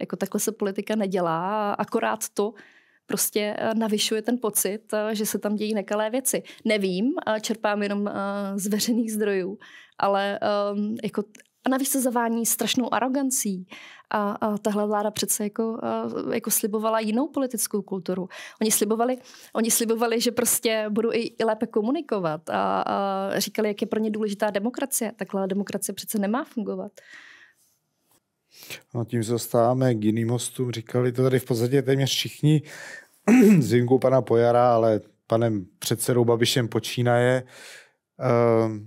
Jako takhle se politika nedělá, akorát to, prostě eh, navyšuje ten pocit, eh, že se tam dějí nekalé věci. Nevím, čerpám jenom eh, z veřejných zdrojů, ale ehm, jako a navíc se zavání strašnou arogancí. A, a tahle vláda přece jako, a, jako slibovala jinou politickou kulturu. Oni slibovali, oni slibovali že prostě budou i, i lépe komunikovat a, a říkali, jak je pro ně důležitá demokracie. Takhle demokracie přece nemá fungovat. No, tím zůstáváme k jiným hostům. Říkali to tady v podstatě téměř všichni, z pana Pojara, ale panem předsedou Babišem počínaje. Uh,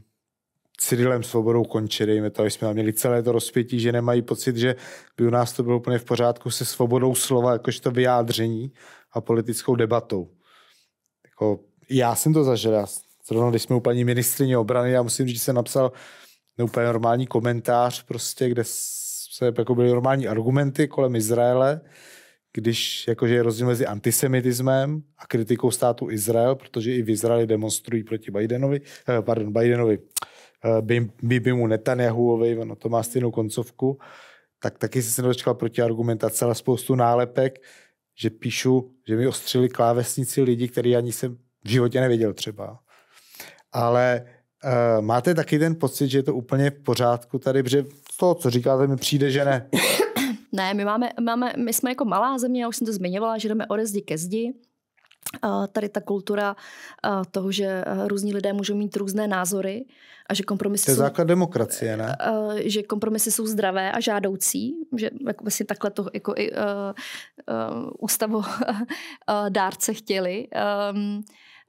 Cyrilem Svobodou končí, dejme to, jsme tam měli celé to rozpětí, že nemají pocit, že by u nás to bylo úplně v pořádku se svobodou slova, jakožto vyjádření a politickou debatou. Jako, já jsem to zažil, já zrovna když jsme u paní ministrině obrany, já musím říct, že jsem napsal úplně normální komentář, prostě, kde se jako byly normální argumenty kolem Izraele, když jakože je rozdíl mezi antisemitismem a kritikou státu Izrael, protože i v Izraeli demonstrují proti Bidenovi, eh, pardon, Bidenovi, Eh, Bibimu Netanyahuovi, ono to má stejnou koncovku, tak taky jsem se dočkal argumentace, ale spoustu nálepek, že píšu, že mi ostřili klávesnici lidi, který ani jsem v životě nevěděl třeba. Ale uh, máte taky ten pocit, že je to úplně v pořádku tady, protože z toho, co říkáte, mi přijde, že ne. Ne, my, máme, máme, my jsme jako malá země, já už jsem to zmiňovala, že jdeme ode zdi ke zdi tady ta kultura toho, že eh, různí lidé můžou mít různé názory a že kompromisy to je jsou... základ demokracie, ne? Eh, eh, že kompromisy jsou zdravé a žádoucí, že jako vlastně takhle to jako i uh, uh, ústavo uh, dárce chtěli. Um,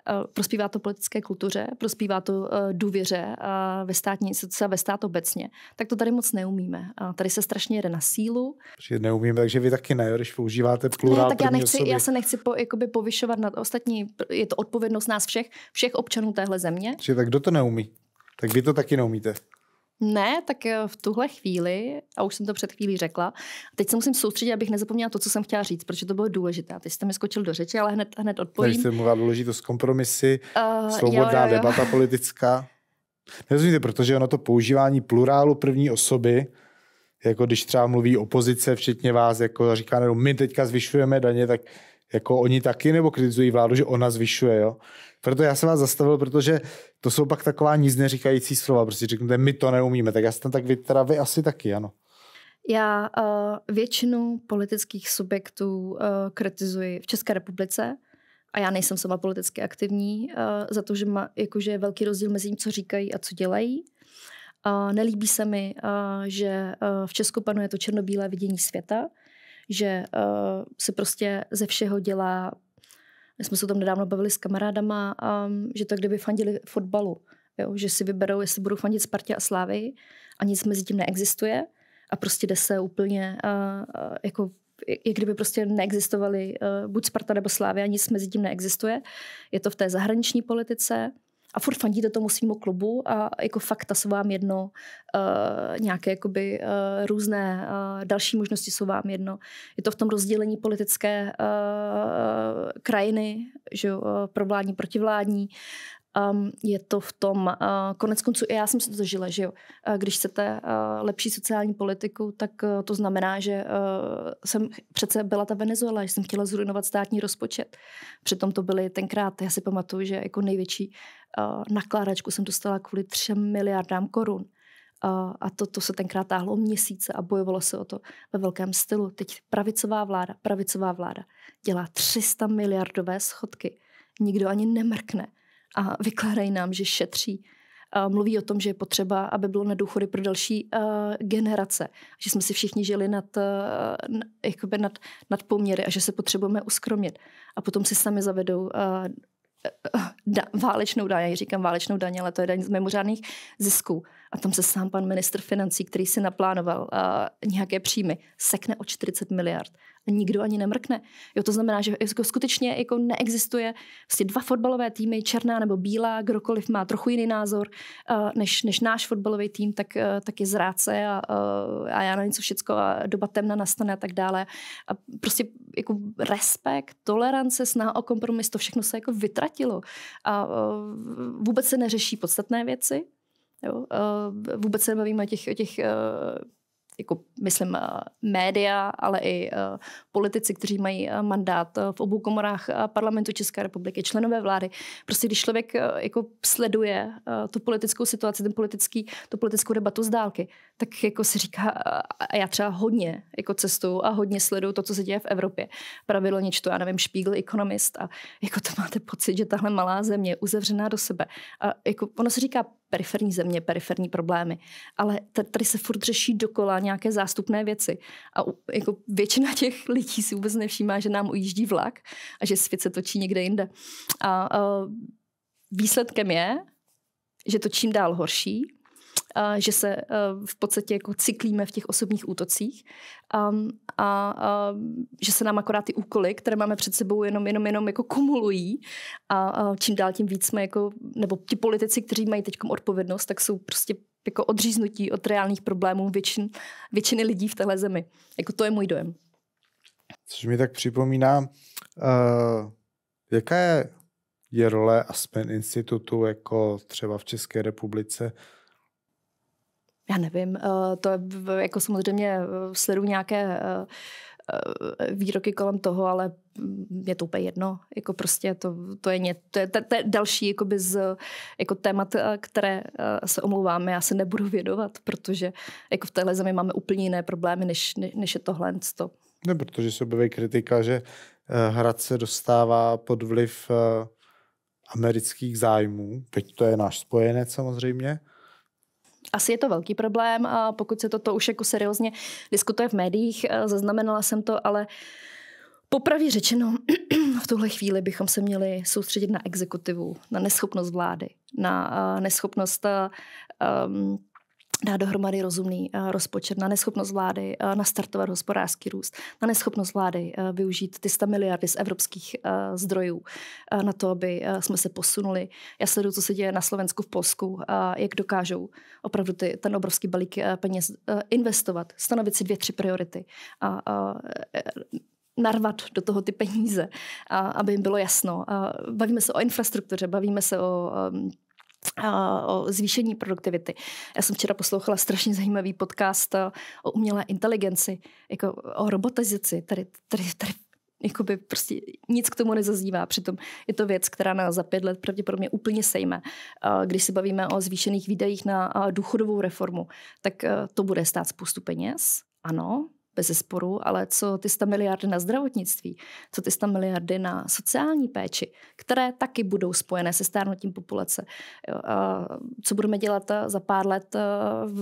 Eh, prospívá to politické kultuře, prospívá to eh, důvěře eh, ve státní instituce a ve stát obecně, tak to tady moc neumíme. Tady se strašně jede na sílu. Protože neumíme, takže vy taky ne, když používáte plurál. Ne, tak já, nechci, osoby. já se nechci po, jakoby povyšovat nad ostatní, je to odpovědnost nás všech, všech občanů téhle země. Protože tak kdo to neumí? Tak vy to taky neumíte. Ne, tak eh, v tuhle chvíli, a už jsem to před chvílí řekla, teď se musím soustředit, abych nezapomněla to, co jsem chtěla říct, protože to bylo důležité. Teď jste mi skočil do řeči, ale hned, hned odpovím. Takže jste mluvila důležitost kompromisy, uh, svobodná jo, jo, jo. debata politická. Nezumíte, protože ono to používání plurálu první osoby, jako když třeba mluví opozice, včetně vás, jako říká, nebo my teďka zvyšujeme daně, tak jako oni taky, nebo kritizují vládu, že ona zvyšuje, jo. Proto já jsem vás zastavil, protože to jsou pak taková nic neříkající slova, prostě řeknete, my to neumíme, tak já jsem tak vy, teda vy asi taky, ano. Já uh, většinu politických subjektů uh, kritizuji v České republice a já nejsem sama politicky aktivní uh, za to, že, má, jakože je velký rozdíl mezi tím, co říkají a co dělají. Uh, nelíbí se mi, uh, že uh, v Česku panuje to černobílé vidění světa, že uh, se prostě ze všeho dělá, my jsme se o tom nedávno bavili s kamarádama, um, že to kdyby fandili fotbalu, jo? že si vyberou, jestli budou fandit Spartě a Slávy a nic mezi tím neexistuje a prostě jde se úplně uh, uh, jako jak kdyby prostě neexistovaly uh, buď Sparta nebo Slávia, nic mezi tím neexistuje. Je to v té zahraniční politice, a furt fandíte tomu svýmu klubu a jako ta jsou vám jedno, uh, nějaké jakoby uh, různé uh, další možnosti jsou vám jedno. Je to v tom rozdělení politické uh, krajiny, že jo, uh, provládní, protivládní, um, je to v tom, uh, konec konců i já jsem se to zažila, že jo. Uh, když chcete uh, lepší sociální politiku, tak uh, to znamená, že uh, jsem přece byla ta Venezuela, že jsem chtěla zrujnovat státní rozpočet. Přitom to byly tenkrát, já si pamatuju, že jako největší uh, nakládačku jsem dostala kvůli třem miliardám korun. a to, to se tenkrát táhlo měsíce a bojovalo se o to ve velkém stylu. Teď pravicová vláda, pravicová vláda dělá 300 miliardové schodky. Nikdo ani nemrkne a vykládají nám, že šetří. Mluví o tom, že je potřeba, aby bylo na důchody pro další eh, generace, že jsme si všichni žili nad, eh, jakoby nad, nad poměry a že se potřebujeme uskromit. A potom si sami zavedou eh, da, válečnou daň, já říkám válečnou daň, ale to je daň z mimořádných zisků. A tam se sám pan ministr financí, který si naplánoval uh, nějaké příjmy, sekne o 40 miliard. A nikdo ani nemrkne. Jo, to znamená, že jako skutečně jako neexistuje vlastně dva fotbalové týmy, černá nebo bílá, kdokoliv má trochu jiný názor uh, než, než náš fotbalový tým, tak, uh, tak je zráce a, uh, a já na něco všecko a doba temna nastane a tak dále. A prostě jako respekt, tolerance, snaha o kompromis, to všechno se jako vytratilo. A uh, vůbec se neřeší podstatné věci, Jo? Eh, vůbec se nebavíme o těch, o těch eh, jako myslím eh, média, ale i politici, kteří mají mandát v obou komorách parlamentu České republiky, členové vlády. Prostě když člověk jako sleduje tu politickou situaci, ten politický, tu politickou debatu z dálky, tak jako si říká, a já třeba hodně jako cestuju a hodně sleduju to, co se děje v Evropě. Pravidelně čtu, já nevím, Spiegel Economist a jako to máte pocit, že tahle malá země je uzavřená do sebe. A jako ono se říká periferní země, periferní problémy, ale tady se furt řeší dokola nějaké zástupné věci a jako většina těch lidí si vůbec nevšímá, že nám ujíždí vlak a že svět se točí někde jinde. A, a výsledkem je, že to čím dál horší, Eh, že se eh, v podstatě jako cyklíme v těch osobních útocích ehm, a, a, ehm, a že se nám akorát ty úkoly, které máme před sebou, jenom, jenom, jenom jako kumulují a, a čím dál tím víc jsme jako, nebo ti politici, kteří mají teď odpovědnost, tak jsou prostě jako odříznutí od reálných problémů většin, většiny lidí v téhle zemi. Jako to je můj dojem. Což mi tak připomíná, uh, jaká je, je role Aspen Institutu jako třeba v České republice já nevím, eh, to je jako samozřejmě eh, sledu nějaké eh, výroky kolem toho, ale mm, je to úplně jedno. Jako prostě to, to je, ně, to je, to, to je další jakoby z, jako témat, které se omlouváme, já se nebudu vědovat, protože jako v téhle zemi máme úplně jiné problémy, než, než je tohle. To. Ne, protože se objeví kritika, že Hrad se dostává pod vliv amerických zájmů. Teď to je náš spojenec samozřejmě asi je to velký problém, a pokud se toto už jako seriózně diskutuje v médiích, eh, zaznamenala jsem to, ale popravě řečeno, v tuhle chvíli bychom se měli soustředit na exekutivu, na neschopnost vlády, na eh, neschopnost um, dá dohromady rozumný eh, rozpočet na neschopnost vlády eh, nastartovat hospodářský růst, na neschopnost vlády eh, využít ty 100 miliardy z evropských zdrojů na to, aby jsme se posunuli. Já sleduju, co se děje na Slovensku, v Polsku, jak dokážou opravdu ty, ten obrovský balík peněz investovat, stanovit si dvě, tři priority a, a narvat do toho ty peníze, a, aby jim bylo jasno. A bavíme se o infrastruktuře, bavíme se o o zvýšení produktivity. Já jsem včera poslouchala strašně zajímavý podcast eh, o umělé inteligenci, jako o robotizaci. Tady, tady, tady jakoby prostě nic k tomu nezaznívá. Přitom je to věc, která nás za pět let pravděpodobně úplně sejme. Eh, když se bavíme o zvýšených výdajích na eh, důchodovou reformu, tak to bude stát spoustu peněz, ano, bez zesporu, ale co ty 100 miliardy na zdravotnictví, co ty 100 miliardy na sociální péči, které taky budou spojené se stárnutím populace. A co budeme dělat eh, za pár let eh,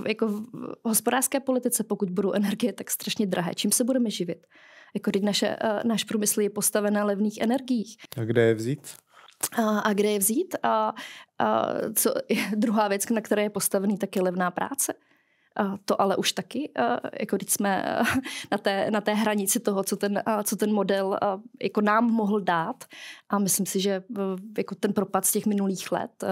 jako v hospodářské politice, pokud budou energie tak strašně drahé, čím se budeme živit? Jako teď naše, eh, náš průmysl je postaven na levných energiích. A kde je vzít? A, a kde je vzít? A, a co, druhá věc, na které je postavený, tak je levná práce. To ale už taky, jako když jsme na té, na té hranici toho, co ten, co ten model jako nám mohl dát. A myslím si, že jako ten propad z těch minulých let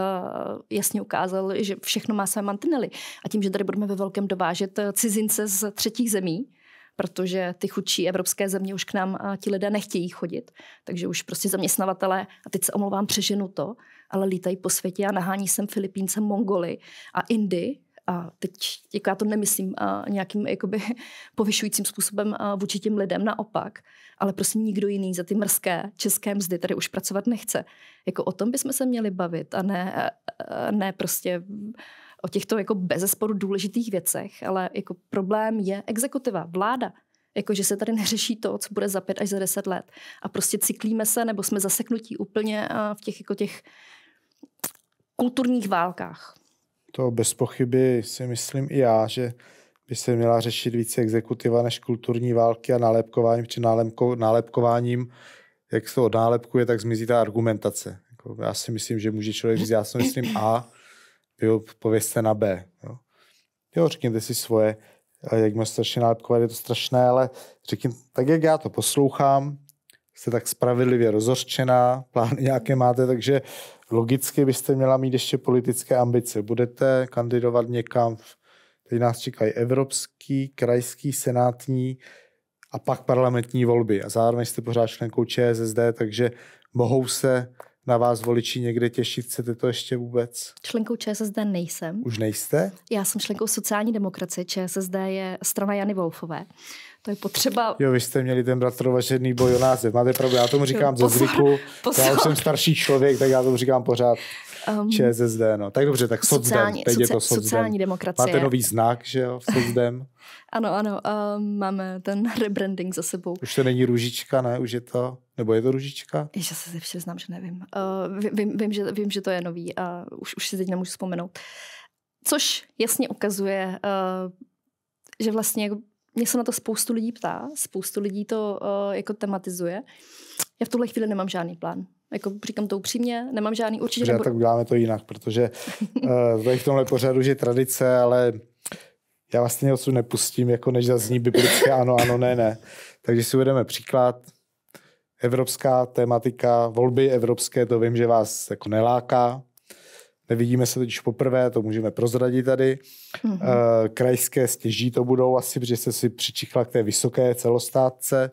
jasně ukázal, že všechno má své mantinely. A tím, že tady budeme ve velkém dovážet e, cizince z třetích zemí, protože ty chudší evropské země už k nám ti lidé nechtějí chodit. Takže už prostě zaměstnavatele, a teď se omlouvám, přeženu to, ale lítají po světě a nahání sem Filipínce, Mongoly a Indy, a teď jako já to nemyslím a nějakým jakoby, povyšujícím způsobem a vůči těm lidem, naopak, ale prostě nikdo jiný za ty mrzké české mzdy tady už pracovat nechce. Jako o tom bychom se měli bavit a ne, a ne prostě o těchto jako bezesporu důležitých věcech, ale jako problém je exekutiva, vláda. Jako, že se tady neřeší to, co bude za pět až za deset let. A prostě cyklíme se, nebo jsme zaseknutí úplně v těch, jako těch kulturních válkách. To bez pochyby si myslím i já, že by se měla řešit více exekutiva než kulturní války a nálepkováním, protože nálepko, nálepkováním, jak se to odnálepkuje, tak zmizí ta argumentace. Jako já si myslím, že může člověk říct, já si myslím A, vy pověste na B. Jo. jo, řekněte si svoje, jak mě strašně nálepkovat, je to strašné, ale řekněte, tak jak já to poslouchám, jste tak spravedlivě rozhořčená, plány nějaké máte, takže logicky byste měla mít ještě politické ambice. Budete kandidovat někam, teď nás čekají evropský, krajský, senátní a pak parlamentní volby. A zároveň jste pořád členkou ČSSD, takže mohou se na vás voliči někde těšit? Chcete to ještě vůbec? Členkou ČSSD nejsem. Už nejste? Já jsem členkou sociální demokracie. ČSSD je strana Jany Wolfové. To je potřeba. Jo, vy jste měli ten bratrovačerný boj o název. Máte pravdu, já tomu říkám jo, pozor, ze zvyku. Pozor. Já už jsem starší člověk, tak já tomu říkám pořád um, ČSSD. No. Tak dobře, tak socdem. Sociální, Teď soci, je to socdem. sociální demokracie. Máte nový znak, že jo, socdem. ano, ano, um, máme ten rebranding za sebou. Už to není růžička, ne? Už je to... Nebo je to ružička? Já se ze znám, že nevím. Uh, vím, vím, že, vím, že to je nový a už, už si teď nemůžu vzpomenout. Což jasně ukazuje, uh, že vlastně mě se na to spoustu lidí ptá, spoustu lidí to uh, jako tematizuje. Já v tuhle chvíli nemám žádný plán. Jako říkám to upřímně, nemám žádný určitě. Já nebudu... tak uděláme to jinak, protože uh, to je v tomhle pořadu, že tradice, ale já vlastně odsud nepustím, jako než zazní biblické ano, ano, ne, ne. Takže si uvedeme příklad. Evropská tématika, volby evropské, to vím, že vás jako neláká, Nevidíme se totiž poprvé, to můžeme prozradit tady. Mm-hmm. Krajské stěží to budou asi, protože se si přičichla k té vysoké celostátce,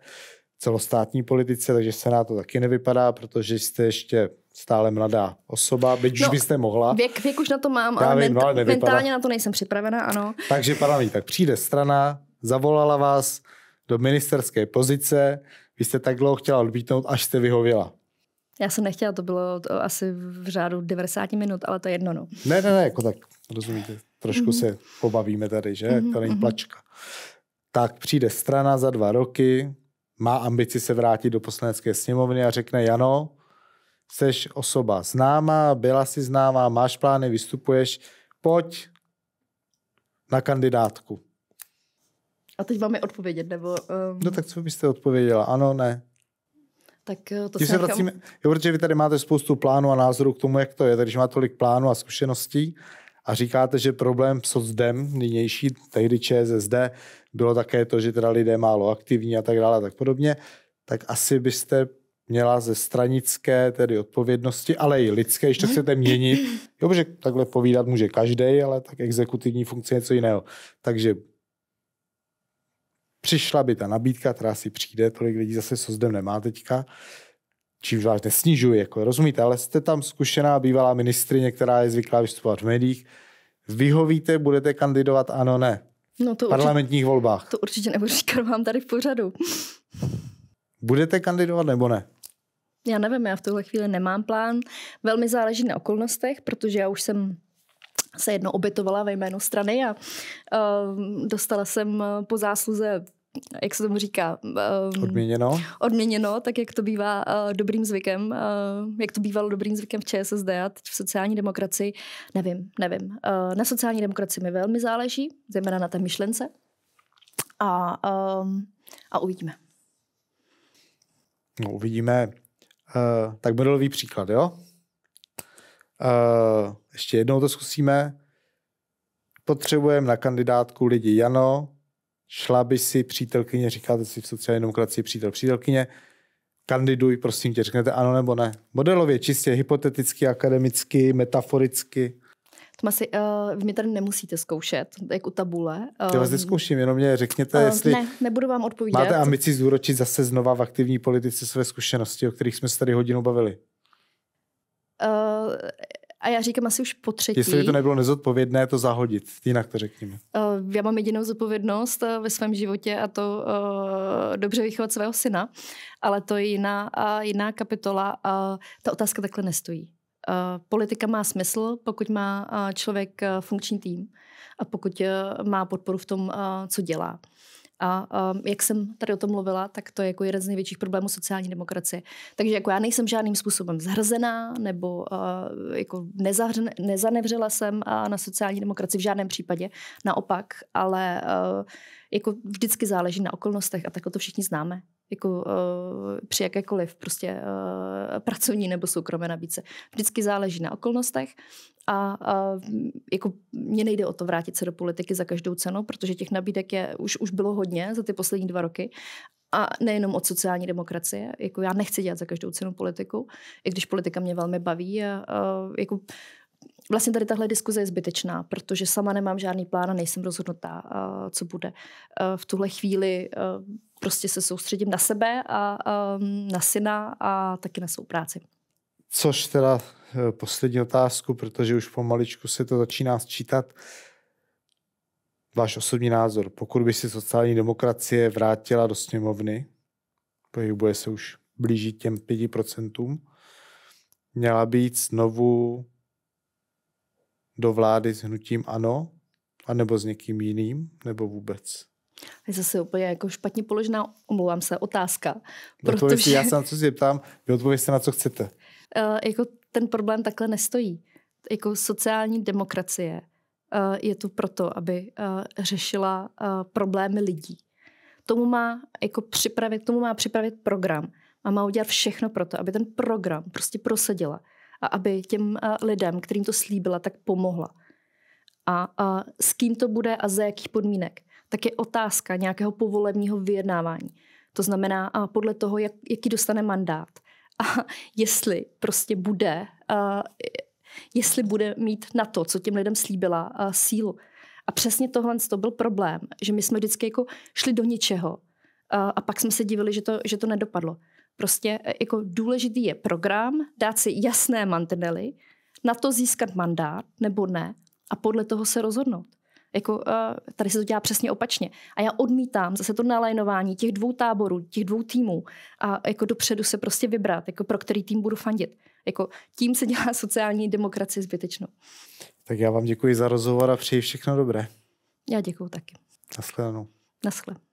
celostátní politice, takže se na to taky nevypadá, protože jste ještě stále mladá osoba, byť no, už byste mohla. Věk, věk už na to mám, Já ale, vím, ale mentálně na to nejsem připravena, ano. Takže, paní, tak přijde strana, zavolala vás do ministerské pozice, vy jste tak dlouho chtěla odbítnout, až jste vyhověla. Já jsem nechtěla, to bylo to asi v řádu 90 minut, ale to je jedno. No. Ne, ne, ne, jako tak, rozumíte. Trošku mm-hmm. se pobavíme tady, že? Mm-hmm. Mhm. To není plačka. Tak přijde strana za dva roky, má ambici se vrátit do poslanecké sněmovny a řekne Jano, jsi osoba známá, byla si známá, máš plány, vystupuješ, pojď na kandidátku. A teď máme odpovědět, nebo... Um... No ehm, tak co byste odpověděla? Ano, ne? Tak eh, to Když se vracíme, jo, protože vy tady máte spoustu plánů a názorů k tomu, jak to je, takže má tolik plánů a zkušeností a říkáte, že problém s SOCDem, nynější, tehdy ČSSD, bylo také to, že teda lidé málo aktivní a tak dále a tak podobně, tak asi byste měla ze stranické tedy odpovědnosti, ale i lidské, když to chcete měnit. Jo, protože takhle povídat může každý, ale tak exekutivní funkce je něco jiného. Takže přišla by ta nabídka, která si přijde, tolik lidí zase co zde nemá teďka, čím vás nesnižuje, jako, rozumíte, ale jste tam zkušená bývalá ministrině, která je zvyklá vystupovat v médiích, vyhovíte, budete kandidovat, ano, ne. No to v parlamentních určitě, volbách. To určitě nebudu říkat vám tady v pořadu. Budete kandidovat nebo ne? Já nevím, já v tuhle chvíli nemám plán. Velmi záleží na okolnostech, protože já už jsem se jedno obětovala ve jménu strany a uh, dostala jsem eh, po zásluze jak se tomu říká? Um, odměněno. Odměněno, tak jak to bývá uh, dobrým zvykem, uh, jak to bývalo dobrým zvykem v ČSSD a teď v sociální demokracii, nevím, nevím. Uh, na sociální demokracii mi velmi záleží, zejména na té myšlence a, um, a uvidíme. No uvidíme. Uh, tak modelový příklad, jo? Eh, ještě jednou to zkusíme. Potřebujeme na kandidátku lidi Jano, šla by si přítelkyně, říkáte si v sociální demokracii přítel, přítelkyně, kandiduj, prosím tě, řeknete ano nebo ne. Modelově, čistě hypoteticky, akademicky, metaforicky. To uh, eh, vy mě tady nemusíte zkoušet, jak u tabule. Uh, Já vás eh, zkouším, jenom mě řekněte, uh, jestli... Ne, nebudu vám odpovídat. Máte ambici zúročit zase znova v aktivní politice své zkušenosti, o kterých jsme se tady hodinu bavili. Eh, a já říkám asi už po třetí. Jestli by to nebylo nezodpovědné, to zahodit. Jinak to řekněme. Uh, já mám jedinou zodpovědnost uh, ve svém životě a to uh, dobře vychovat svého syna, ale to je jiná, uh, jiná kapitola. Uh, ta otázka takhle nestojí. Uh, politika má smysl, pokud má uh, člověk uh, funkční tým a pokud uh, má podporu v tom, uh, co dělá. A um, jak jsem tady o tom mluvila, tak to je jako jeden z největších problémů sociální demokracie. Takže jako já nejsem žádným způsobem zhrzená nebo uh, jako nezahřen, nezanevřela jsem uh, na sociální demokracii v žádném případě. Naopak, ale uh, jako vždycky záleží na okolnostech a tak to všichni známe jako uh, při jakékoliv prostě uh, pracovní nebo soukromé nabídce. Vždycky záleží na okolnostech a uh, jako mně nejde o to vrátit se do politiky za každou cenu, protože těch nabídek je, už, už bylo hodně za ty poslední dva roky a nejenom od sociální demokracie. Jako já nechci dělat za každou cenu politiku, i když politika mě velmi baví a uh, jako vlastně tady tahle diskuze je zbytečná, protože sama nemám žádný plán a nejsem rozhodnutá, eh, co bude. Eh, v tuhle chvíli eh, prostě se soustředím na sebe a ehm, na syna a taky na svou práci. Což teda poslední otázku, protože už pomaličku se to začíná sčítat. Váš osobní názor, pokud by si sociální demokracie vrátila do sněmovny, pohybuje se už blíží těm 5%, měla být znovu do vlády s hnutím ano, anebo s někým jiným, nebo vůbec? Je zase úplně jako špatně položená, omlouvám se, otázka. No protože... Si, já se na co zeptám, vy odpověste na co chcete. Uh, jako ten problém takhle nestojí. Jako sociální demokracie uh, je tu proto, aby uh, řešila uh, problémy lidí. Tomu má jako připravit, tomu má připravit program a má udělat všechno pro to, aby ten program prostě prosadila a aby těm lidem, kterým to slíbila, tak pomohla. A, a s kým to bude a za jakých podmínek, tak je otázka nějakého povolebního vyjednávání. To znamená a podle toho, jak, jaký dostane mandát. A jestli prostě bude, a, jestli bude mít na to, co těm lidem slíbila, a sílu. A přesně tohle to byl problém, že my jsme vždycky jako šli do ničeho a, a pak jsme se divili, že to, že to nedopadlo. Prostě e, jako důležitý je program, dát si jasné mantinely, na to získat mandát nebo ne a podle toho se rozhodnout. Jako, e, tady se to dělá přesně opačně. A já odmítám zase to nalajnování těch dvou táborů, těch dvou týmů a jako dopředu se prostě vybrat, jako pro který tým budu fandit. Jako, tím se dělá sociální demokracie zbytečnou. Tak já vám děkuji za rozhovor a přeji všechno dobré. Já děkuji taky. Naschledanou. Naschledanou.